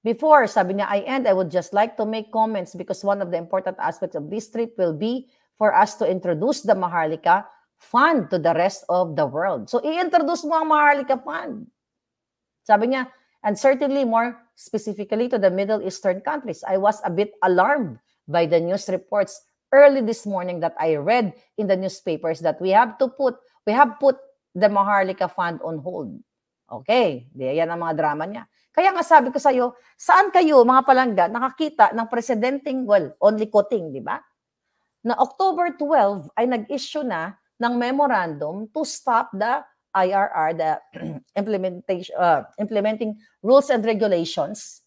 Before, sabi niya, I end, I would just like to make comments because one of the important aspects of this trip will be for us to introduce the Maharlika fund to the rest of the world. So, i-introduce mo ang Maharlika Fund. Sabi niya, and certainly more specifically to the Middle Eastern countries. I was a bit alarmed by the news reports early this morning that I read in the newspapers that we have to put, we have put the Maharlika Fund on hold. Okay, di yan ang mga drama niya. Kaya nga sabi ko sa iyo, saan kayo mga palangga nakakita ng presidenting, well, only quoting, di ba? Na October 12 ay nag-issue na ng memorandum to stop the IRR, the implementation, uh, implementing rules and regulations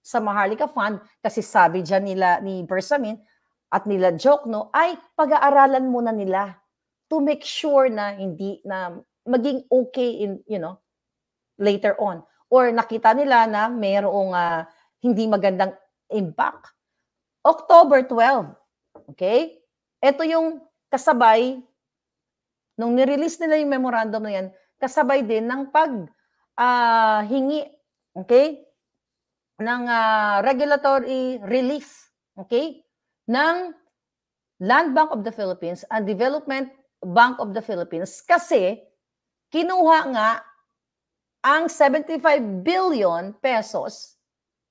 sa Maharlika Fund kasi sabi dyan nila ni Bersamin at nila joke no ay pag-aaralan muna nila to make sure na hindi na maging okay in you know later on or nakita nila na mayroong uh, hindi magandang impact October 12 okay ito yung kasabay Nung nirelease nila yung memorandum na yan, kasabay din ng pag uh, hingi, okay? ng uh, regulatory relief, okay? ng Land Bank of the Philippines and Development Bank of the Philippines kasi kinuha nga ang 75 billion pesos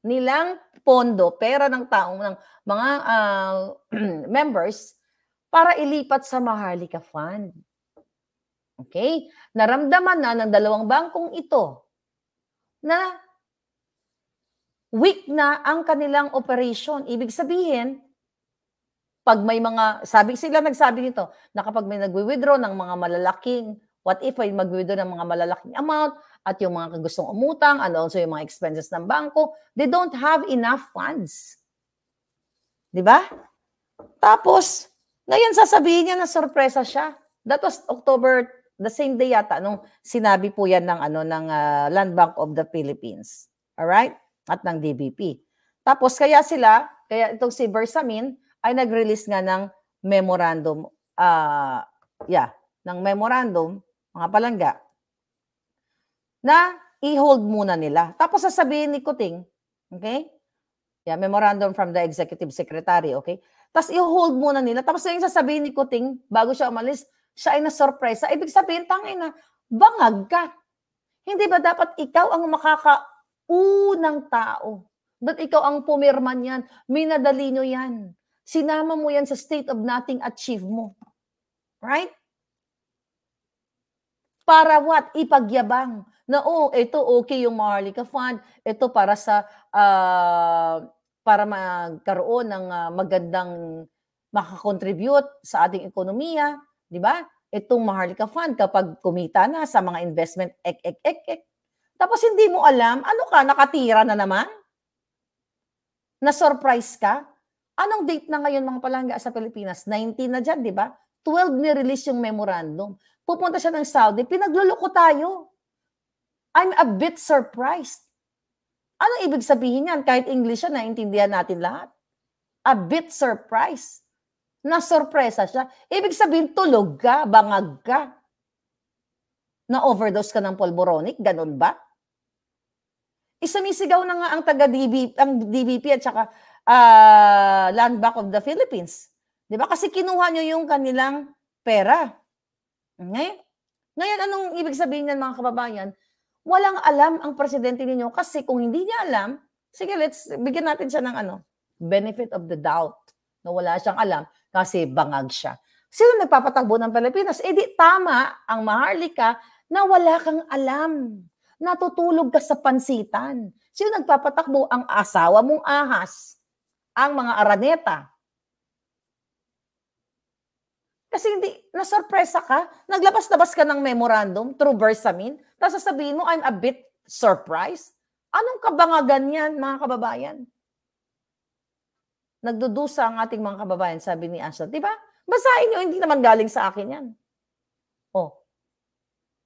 nilang pondo, pera ng taong ng mga uh, members para ilipat sa Maharlika Fund. Okay? Naramdaman na ng dalawang bangkong ito na weak na ang kanilang operation. Ibig sabihin, pag may mga, sabi sila nagsabi nito, na kapag may nagwi-withdraw ng mga malalaking, what if ay mag-withdraw ng mga malalaking amount at yung mga gustong umutang and also yung mga expenses ng bangko, they don't have enough funds. Di ba? Tapos, ngayon sasabihin niya na sorpresa siya. That was October the same day yata nung sinabi po yan ng ano ng uh, Land Bank of the Philippines. All right? At ng DBP. Tapos kaya sila, kaya itong si Bersamin ay nag-release nga ng memorandum uh, yeah, ng memorandum mga palangga na i-hold muna nila. Tapos sasabihin ni Kuting, okay? Yeah, memorandum from the executive secretary, okay? Tapos i-hold muna nila. Tapos yung sasabihin ni Kuting, bago siya umalis, siya ay na-surprise. Ibig sabihin, tangin na, bangag ka. Hindi ba dapat ikaw ang makakaunang tao? Ba't ikaw ang pumirman yan? Minadali nyo yan. Sinama mo yan sa state of nothing achieve mo. Right? Para what? Ipagyabang. Na oh, ito okay yung Marlica Fund. Ito para sa uh, para magkaroon ng uh, magandang makakontribute sa ating ekonomiya Di ba? Itong Maharlika Fund, kapag kumita na sa mga investment, ek, ek, ek, ek. Tapos hindi mo alam, ano ka, nakatira na naman? Na-surprise ka? Anong date na ngayon mga palangga sa Pilipinas? 19 na dyan, di ba? 12 ni-release yung memorandum. Pupunta siya ng Saudi, pinagluloko tayo. I'm a bit surprised. Ano ibig sabihin yan? Kahit English yan, naintindihan natin lahat. A bit surprised na sorpresa siya. Ibig sabihin, tulog ka, bangag ka. Na-overdose ka ng polboronic, ganun ba? Isumisigaw eh, na nga ang taga DB, ang DBP at saka uh, Land Bank of the Philippines. 'Di ba? Kasi kinuha niyo yung kanilang pera. Ngayon, Ngayon, anong ibig sabihin niyan mga kababayan? Walang alam ang presidente ninyo kasi kung hindi niya alam, sige, let's bigyan natin siya ng ano, benefit of the doubt na wala siyang alam kasi bangag siya. Sino nagpapatakbo ng Pilipinas? E di tama ang maharlika na wala kang alam. Natutulog ka sa pansitan. Sino nagpapatakbo? Ang asawa mong ahas. Ang mga araneta. Kasi hindi, nasurpresa ka. Naglabas-labas ka ng memorandum through Bersamin. Tapos sasabihin mo, I'm a bit surprised. Anong kabangagan yan, mga kababayan? Nagdudusa ang ating mga kababayan, sabi ni Asha. Di ba? Basahin nyo, hindi naman galing sa akin yan. Oh.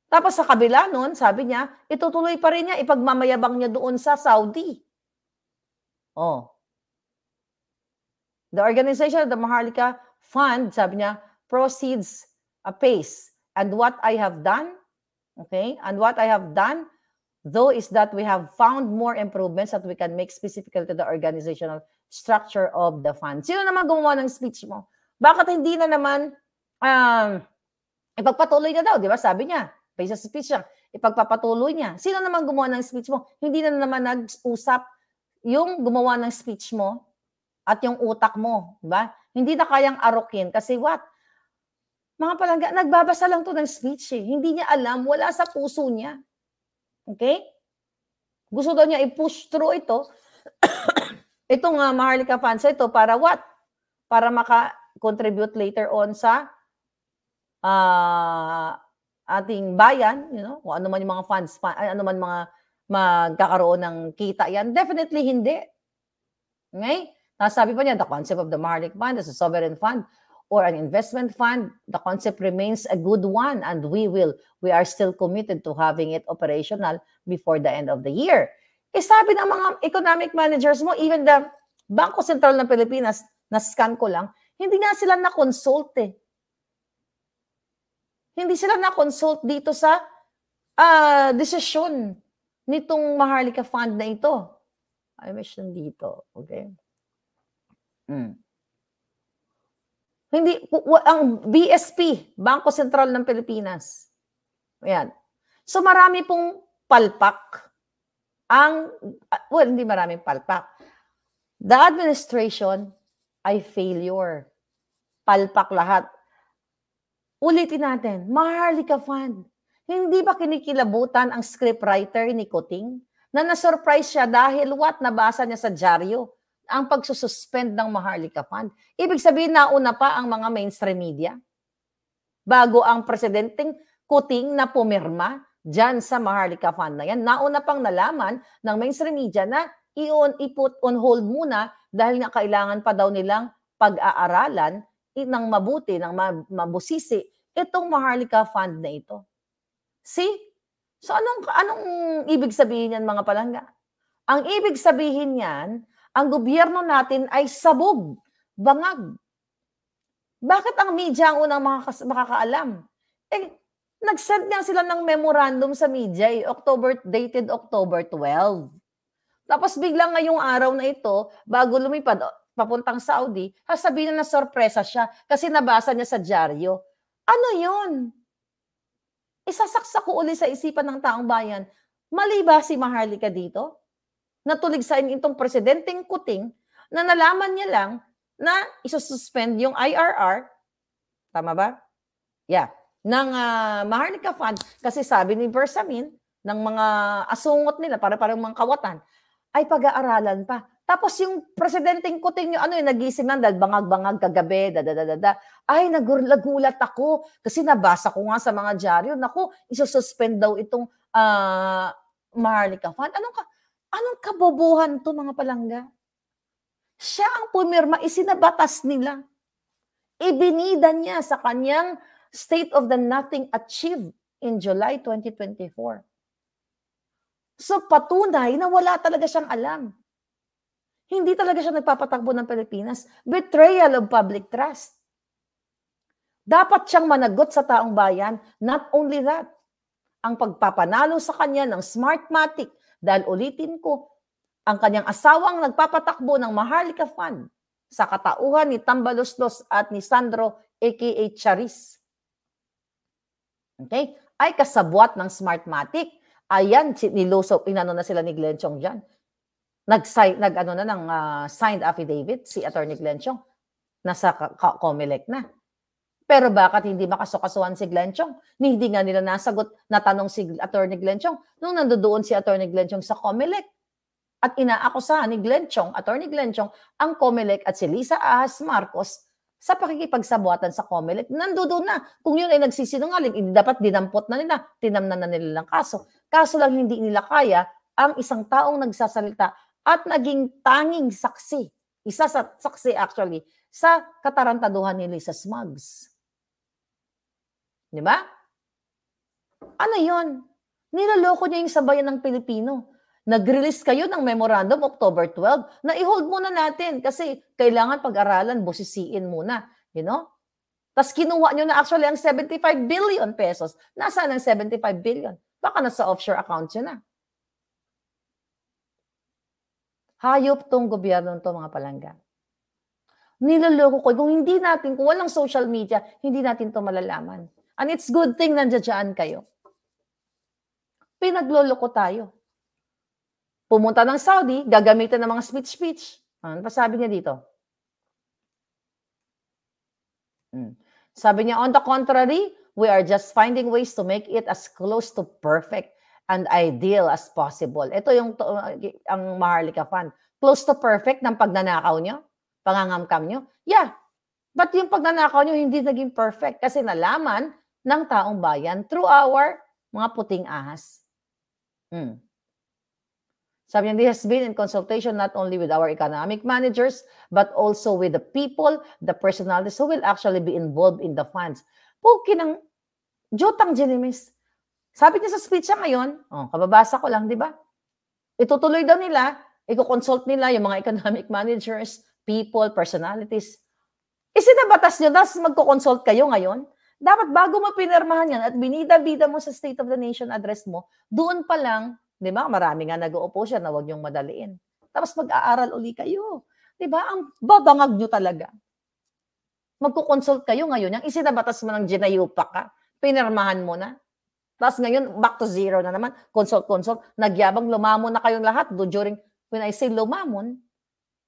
Tapos sa kabila noon, sabi niya, itutuloy pa rin niya, ipagmamayabang niya doon sa Saudi. Oh. The organization of the Maharlika Fund, sabi niya, proceeds pace. And what I have done, okay, and what I have done, though, is that we have found more improvements that we can make specifically to the organizational structure of the fund. Sino naman gumawa ng speech mo? Bakit hindi na naman um, ipagpatuloy na daw, di ba? Sabi niya, based sa speech niya, ipagpapatuloy niya. Sino naman gumawa ng speech mo? Hindi na naman nag-usap yung gumawa ng speech mo at yung utak mo, di ba? Hindi na kayang arukin kasi what? Mga palangga, nagbabasa lang to ng speech eh. Hindi niya alam, wala sa puso niya. Okay? Gusto daw niya i-push through ito Itong uh, Maharlika funds ito para what? Para maka-contribute later on sa uh, ating bayan, you know, kung ano man yung mga funds, ano man mga magkakaroon ng kita yan. Definitely hindi. Okay? Nasabi pa niya, the concept of the Maharlik Fund as a sovereign fund or an investment fund, the concept remains a good one and we will, we are still committed to having it operational before the end of the year. Eh sabi ng mga economic managers mo, even the Bangko Sentral ng Pilipinas, na-scan ko lang, hindi nga sila na-consult eh. Hindi sila na-consult dito sa uh, ah, decision nitong Maharlika Fund na ito. I mentioned dito, okay? Mm. Hindi, ang BSP, Bangko Sentral ng Pilipinas. Ayan. So marami pong palpak ang, ah, well, hindi maraming palpak. The administration ay failure. Palpak lahat. Ulitin natin, Maharlika Fund. Hindi ba kinikilabutan ang scriptwriter ni Kuting? Na na-surprise siya dahil what nabasa niya sa dyaryo? Ang pagsususpend ng Maharlika Fund. Ibig sabihin, nauna pa ang mga mainstream media bago ang presidenteng Kuting na pumirma dyan sa Maharlika Fund na yan. Nauna pang nalaman ng mainstream media na i-on, put on hold muna dahil nga kailangan pa daw nilang pag-aaralan ng mabuti, ng mabusisi itong Maharlika Fund na ito. See? So anong anong ibig sabihin niyan mga palangga? Ang ibig sabihin niyan, ang gobyerno natin ay sabog, bangag. Bakit ang media ang unang makakaalam? Eh, Nag-send nga sila ng memorandum sa media, eh, October, dated October 12. Tapos biglang ngayong araw na ito, bago lumipad oh, papuntang Saudi, sasabihin ah, na na sorpresa siya kasi nabasa niya sa dyaryo. Ano yon? Isasaksak ko uli sa isipan ng taong bayan, mali ba si Maharlika dito? Natulig sa itong presidenteng kuting na nalaman niya lang na isususpend yung IRR. Tama ba? Yeah ng uh, ah, Maharlika Fund kasi sabi ni Bersamin ng mga asungot nila para parang mga kawatan ay pag-aaralan pa. Tapos yung presidenteng Coutinho, ano yung nagising lang, dahil bangag-bangag kagabi, dadadadada. Ay, nagulat ako kasi nabasa ko nga sa mga dyaryo, naku, isususpend daw itong uh, ah, Maharlika Fund. Anong, ka, anong kabobohan to mga palangga? Siya ang pumirma, isinabatas nila. Ibinida niya sa kanyang state of the nothing achieved in July 2024. So patunay na wala talaga siyang alam. Hindi talaga siya nagpapatakbo ng Pilipinas. Betrayal of public trust. Dapat siyang managot sa taong bayan. Not only that, ang pagpapanalo sa kanya ng Smartmatic dahil ulitin ko, ang kanyang asawang nagpapatakbo ng Maharlika Fund sa katauhan ni Tambaloslos at ni Sandro aka Charis okay, ay kasabwat ng Smartmatic. Ayan, si, nilusok, inano na sila ni Glenn Chong dyan. Nag-sign, nag, ano na, ng uh, signed affidavit si Attorney Glenn Chong. Nasa COMELEC na. Pero bakit hindi makasukasuhan si Glenn Chong? Hindi nga nila nasagot na tanong si Attorney Glenn Chong nung nandoon si Attorney Glenn Chong sa COMELEC. At inaakusahan ni Glenn Chong, Attorney Glenn Chong, ang COMELEC at si Lisa Ahas Marcos sa pakikipagsabuatan sa COMELEC, nandoon na. Kung yun ay nagsisinungaling, dapat dinampot na nila, tinamnan na nila ng kaso. Kaso lang hindi nila kaya ang isang taong nagsasalita at naging tanging saksi. Isa sa saksi actually sa katarantaduhan ni Lisa Smugs. Di ba? Ano yun? Niloloko niya yung sabayan ng Pilipino nag-release kayo ng memorandum October 12, na i-hold muna natin kasi kailangan pag-aralan, bosisiin muna. You know? Tapos kinuha nyo na actually ang 75 billion pesos. Nasaan ang 75 billion? Baka nasa offshore account yun na. Hayop tong gobyerno to mga palangga. Niloloko ko. Kung hindi natin, kung walang social media, hindi natin to malalaman. And it's good thing nandiyan kayo. Pinagloloko tayo. Pumunta ng Saudi, gagamitan ng mga speech-speech. Ano pa sabi niya dito? Hmm. Sabi niya, on the contrary, we are just finding ways to make it as close to perfect and ideal as possible. Ito yung uh, ang Maharlika fan. Close to perfect ng pagnanakaw niyo, pangangamkam niyo. Yeah. But yung pagnanakaw niyo hindi naging perfect kasi nalaman ng taong bayan through our mga puting ahas. Hmm. Sabi niya, this has been in consultation not only with our economic managers, but also with the people, the personalities who will actually be involved in the funds. Puki ng Jotang Jinimis. Sabi niya sa speech niya ngayon, oh, kababasa ko lang, di ba? Itutuloy daw nila, i-consult nila yung mga economic managers, people, personalities. Isinabatas eh, niyo tapos magko-consult kayo ngayon? Dapat bago mo pinirmahan yan at binida-bida mo sa State of the Nation address mo, doon pa lang Di ba? Marami nga nag-uupo siya na huwag niyong madaliin. Tapos mag-aaral uli kayo. Di ba? Ang babangag niyo talaga. Magkukonsult kayo ngayon. Ang isinabatas mo ng ginayupa ka, pinirmahan mo na. Tapos ngayon, back to zero na naman. Consult, consult. Nagyabang, lumamon na kayong lahat do during, when I say lumamon,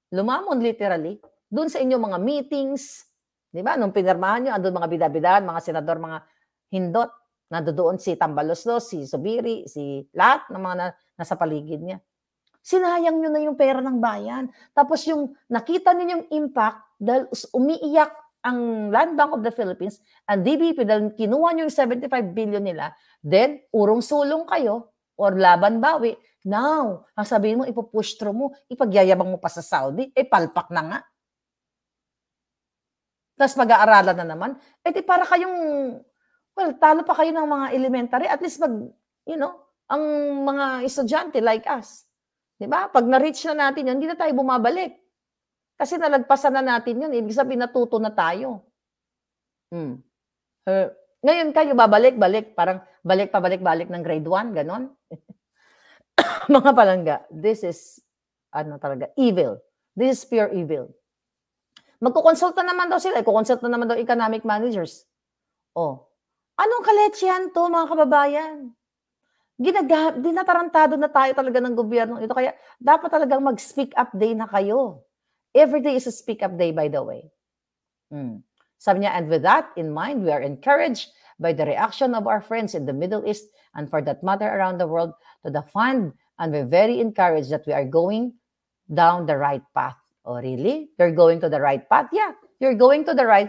lumamon literally, doon sa inyong mga meetings, di ba? Nung pinirmahan nyo, andun mga bidabidahan, mga senador, mga hindot. Nandoon si Tambaloslos, si Sobiri, si lahat ng mga na, nasa paligid niya. Sinayang nyo na yung pera ng bayan. Tapos yung nakita ninyong impact dahil umiiyak ang Land Bank of the Philippines, and DBP, dahil kinuha nyo yung 75 billion nila, then urong-sulong kayo or laban bawi. Now, ang sabihin mo, ipupush through mo, ipagyayabang mo pa sa Saudi, eh palpak na nga. Tapos mag-aaralan na naman. Eh di para kayong Well, talo pa kayo ng mga elementary. At least mag, you know, ang mga estudyante like us. Di ba? Pag na-reach na natin yun, hindi na tayo bumabalik. Kasi nalagpasan na natin yun. Ibig sabihin, natuto na tayo. Hmm. Uh, ngayon kayo babalik-balik, parang balik pabalik balik-balik ng grade 1, ganon. mga palangga, this is, ano talaga, evil. This is pure evil. Magkukonsulta naman daw sila. Ikukonsulta naman daw economic managers. Oh, Anong kaletsihan to, mga kababayan? Ginagah dinatarantado na tayo talaga ng gobyerno ito. Kaya dapat talagang mag-speak up day na kayo. Every day is a speak up day, by the way. Hmm. Sabi niya, and with that in mind, we are encouraged by the reaction of our friends in the Middle East and for that matter around the world to the fund. And we're very encouraged that we are going down the right path. Oh, really? You're going to the right path? Yeah, you're going to the right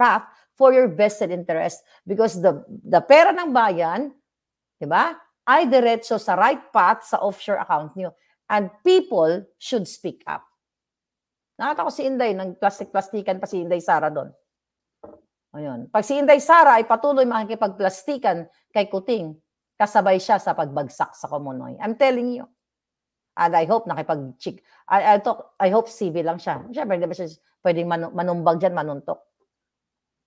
path for your vested interest because the the pera ng bayan, 'di ba? Ay diretso sa right path sa offshore account niyo and people should speak up. Nakita ko si Inday, nang plastic-plastikan pa si Inday Sara doon. Ayun. Pag si Inday Sara ay patuloy makikipagplastikan kay Kuting, kasabay siya sa pagbagsak sa Komunoy. I'm telling you. And I hope nakipag-chick. I, I, talk, I hope civil lang siya. Siyempre, hindi ba siya pwedeng manu- manumbag dyan, manuntok.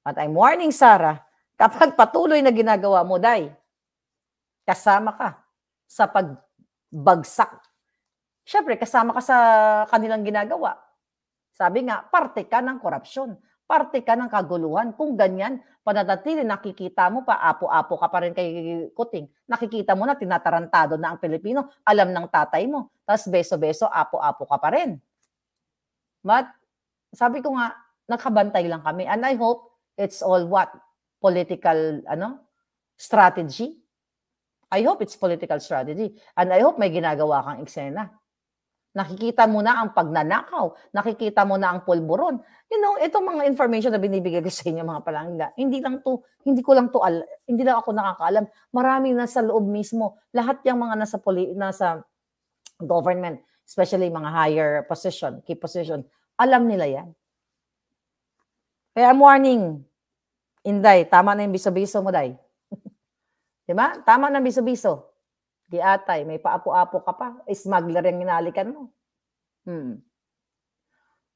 At I'm warning Sarah, kapag patuloy na ginagawa mo, Day, kasama ka sa pagbagsak. Siyempre, kasama ka sa kanilang ginagawa. Sabi nga, parte ka ng korupsyon. Parte ka ng kaguluhan. Kung ganyan, panatatili, nakikita mo pa, apo-apo ka pa rin kay Kuting. Nakikita mo na, tinatarantado na ang Pilipino. Alam ng tatay mo. Tapos beso-beso, apo-apo ka pa rin. But, sabi ko nga, nakabantay lang kami. And I hope It's all what? Political, ano? Strategy? I hope it's political strategy. And I hope may ginagawa kang eksena. Nakikita mo na ang pagnanakaw. Nakikita mo na ang pulburon. You know, itong mga information na binibigay ko sa inyo mga palangga, hindi lang to, hindi ko lang to, al- hindi lang ako nakakaalam. Marami na sa loob mismo. Lahat yung mga nasa, poli- nasa government, especially mga higher position, key position, alam nila yan. Kaya I'm warning. Inday, tama na yung biso-biso mo, Day. Di ba? Tama na biso-biso. Di atay, may paapo-apo ka pa. Eh, smuggler yung ninalikan mo. Hmm.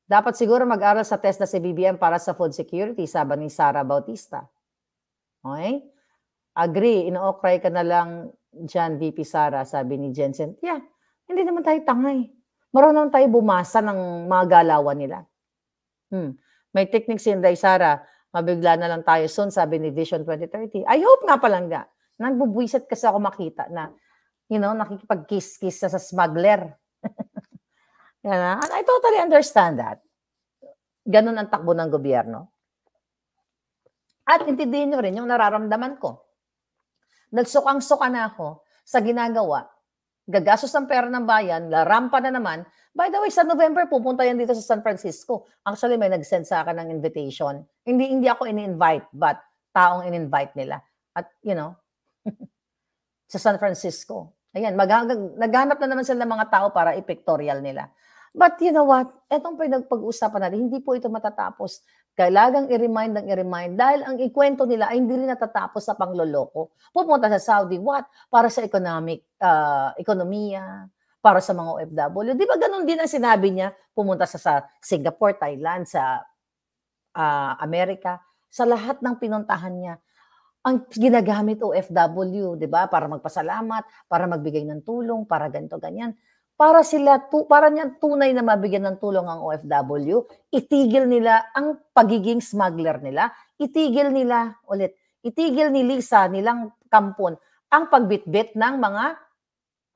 Dapat siguro mag-aral sa test na si BBM para sa food security, sabi ni Sara Bautista. Okay? Agree, ino-okray ka na lang dyan, VP Sara, sabi ni Jensen. Yeah, hindi naman tayo tangay. Marunong tayo bumasa ng mga galawan nila. Hmm. May technique si Inday Sara, mabigla na lang tayo soon, sabi ni Vision 2030. I hope nga palang nga. Nagbubuisit kasi ako makita na, you know, nakikipag-kiss-kiss sa smuggler. you know? And I totally understand that. Ganun ang takbo ng gobyerno. At intindihin nyo rin yung nararamdaman ko. Nagsukang-suka na ako sa ginagawa gagastos ng pera ng bayan, larampa na naman. By the way, sa November, pupunta yan dito sa San Francisco. Actually, may nag-send sa akin ng invitation. Hindi, hindi ako in-invite, but taong in-invite nila. At, you know, sa San Francisco. Ayan, maghanap, naghanap na naman sila ng mga tao para i-pictorial nila. But you know what? Etong pinagpag uusapan natin, hindi po ito matatapos Kailangang i-remind ng i-remind dahil ang ikwento nila ay hindi rin natatapos sa pangloloko. Pupunta sa Saudi, what? Para sa economic, uh, ekonomiya, para sa mga OFW. Di ba ganun din ang sinabi niya? Pumunta sa, sa Singapore, Thailand, sa uh, Amerika, sa lahat ng pinuntahan niya. Ang ginagamit OFW, di ba? Para magpasalamat, para magbigay ng tulong, para ganito, ganyan para sila tu, para niyang tunay na mabigyan ng tulong ang OFW, itigil nila ang pagiging smuggler nila, itigil nila ulit, itigil ni Lisa nilang kampon ang pagbitbit ng mga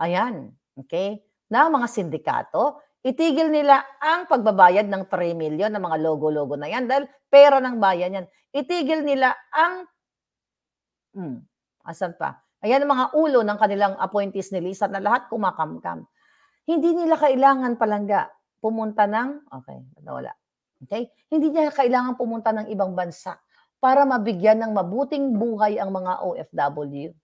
ayan, okay? ng mga sindikato, itigil nila ang pagbabayad ng 3 million ng mga logo-logo na yan dahil pera ng bayan yan. Itigil nila ang hmm, asan pa? Ayan ang mga ulo ng kanilang appointees ni Lisa na lahat kumakamkam. Hindi nila kailangan palangga pumunta ng, okay, wala. Okay? Hindi niya kailangan pumunta ng ibang bansa para mabigyan ng mabuting buhay ang mga OFW.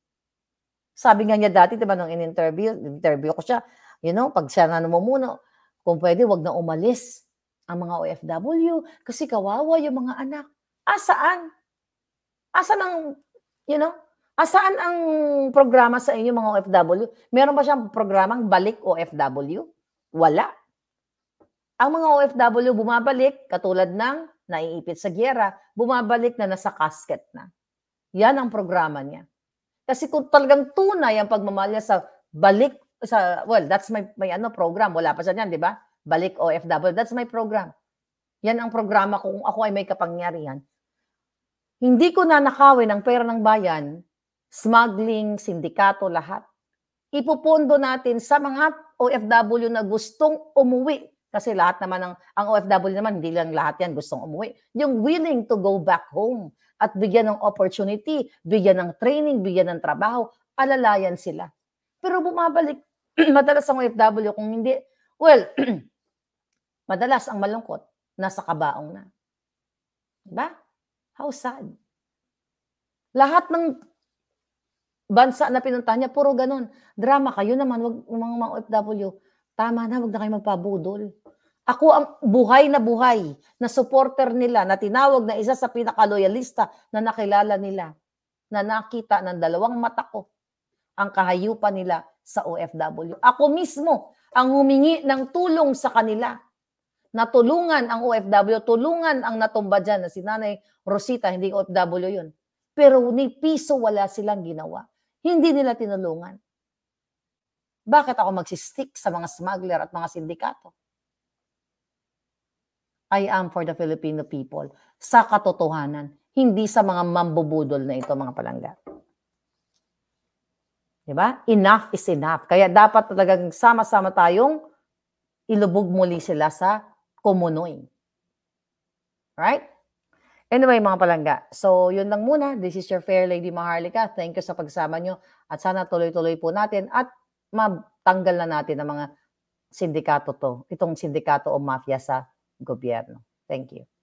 Sabi nga niya dati, diba, nung in-interview, interview ko siya, you know, pag siya na namumuno, kung pwede, wag na umalis ang mga OFW kasi kawawa yung mga anak. Asaan? Asan ang, you know, Asaan ang programa sa inyo mga OFW? Meron ba siyang programang balik OFW? Wala. Ang mga OFW bumabalik, katulad ng naiipit sa gyera, bumabalik na nasa casket na. Yan ang programa niya. Kasi kung talagang tunay ang pagmamahal niya sa balik, sa, well, that's my, my ano, program. Wala pa sa niyan, di ba? Balik OFW. That's my program. Yan ang programa ko kung ako ay may kapangyarihan. Hindi ko nanakawin ang pera ng bayan smuggling, sindikato, lahat. Ipupondo natin sa mga OFW na gustong umuwi kasi lahat naman ng ang OFW naman hindi lang lahat yan gustong umuwi. Yung willing to go back home at bigyan ng opportunity, bigyan ng training, bigyan ng trabaho, alalayan sila. Pero bumabalik madalas ang OFW kung hindi well madalas ang malungkot nasa kabaong na. Diba? How sad. Lahat ng bansa na pinuntahan niya, puro ganun. Drama kayo naman, wag mga, mga OFW. Tama na, wag na kayo magpabudol. Ako ang buhay na buhay na supporter nila, na tinawag na isa sa pinakaloyalista na nakilala nila, na nakita ng dalawang mata ko ang kahayupan nila sa OFW. Ako mismo ang humingi ng tulong sa kanila natulungan ang OFW, tulungan ang natumba dyan na si Nanay Rosita, hindi OFW yun. Pero ni piso wala silang ginawa. Hindi nila tinulungan. Bakit ako magsistick sa mga smuggler at mga sindikato? I am for the Filipino people sa katotohanan, hindi sa mga mambubudol na ito mga palangga. 'Di ba? Enough is enough. Kaya dapat talagang sama-sama tayong ilubog muli sila sa komunoy. Right? Anyway, mga palangga, so yun lang muna. This is your fair lady Maharlika. Thank you sa pagsama nyo at sana tuloy-tuloy po natin at matanggal na natin ang mga sindikato to, itong sindikato o mafia sa gobyerno. Thank you.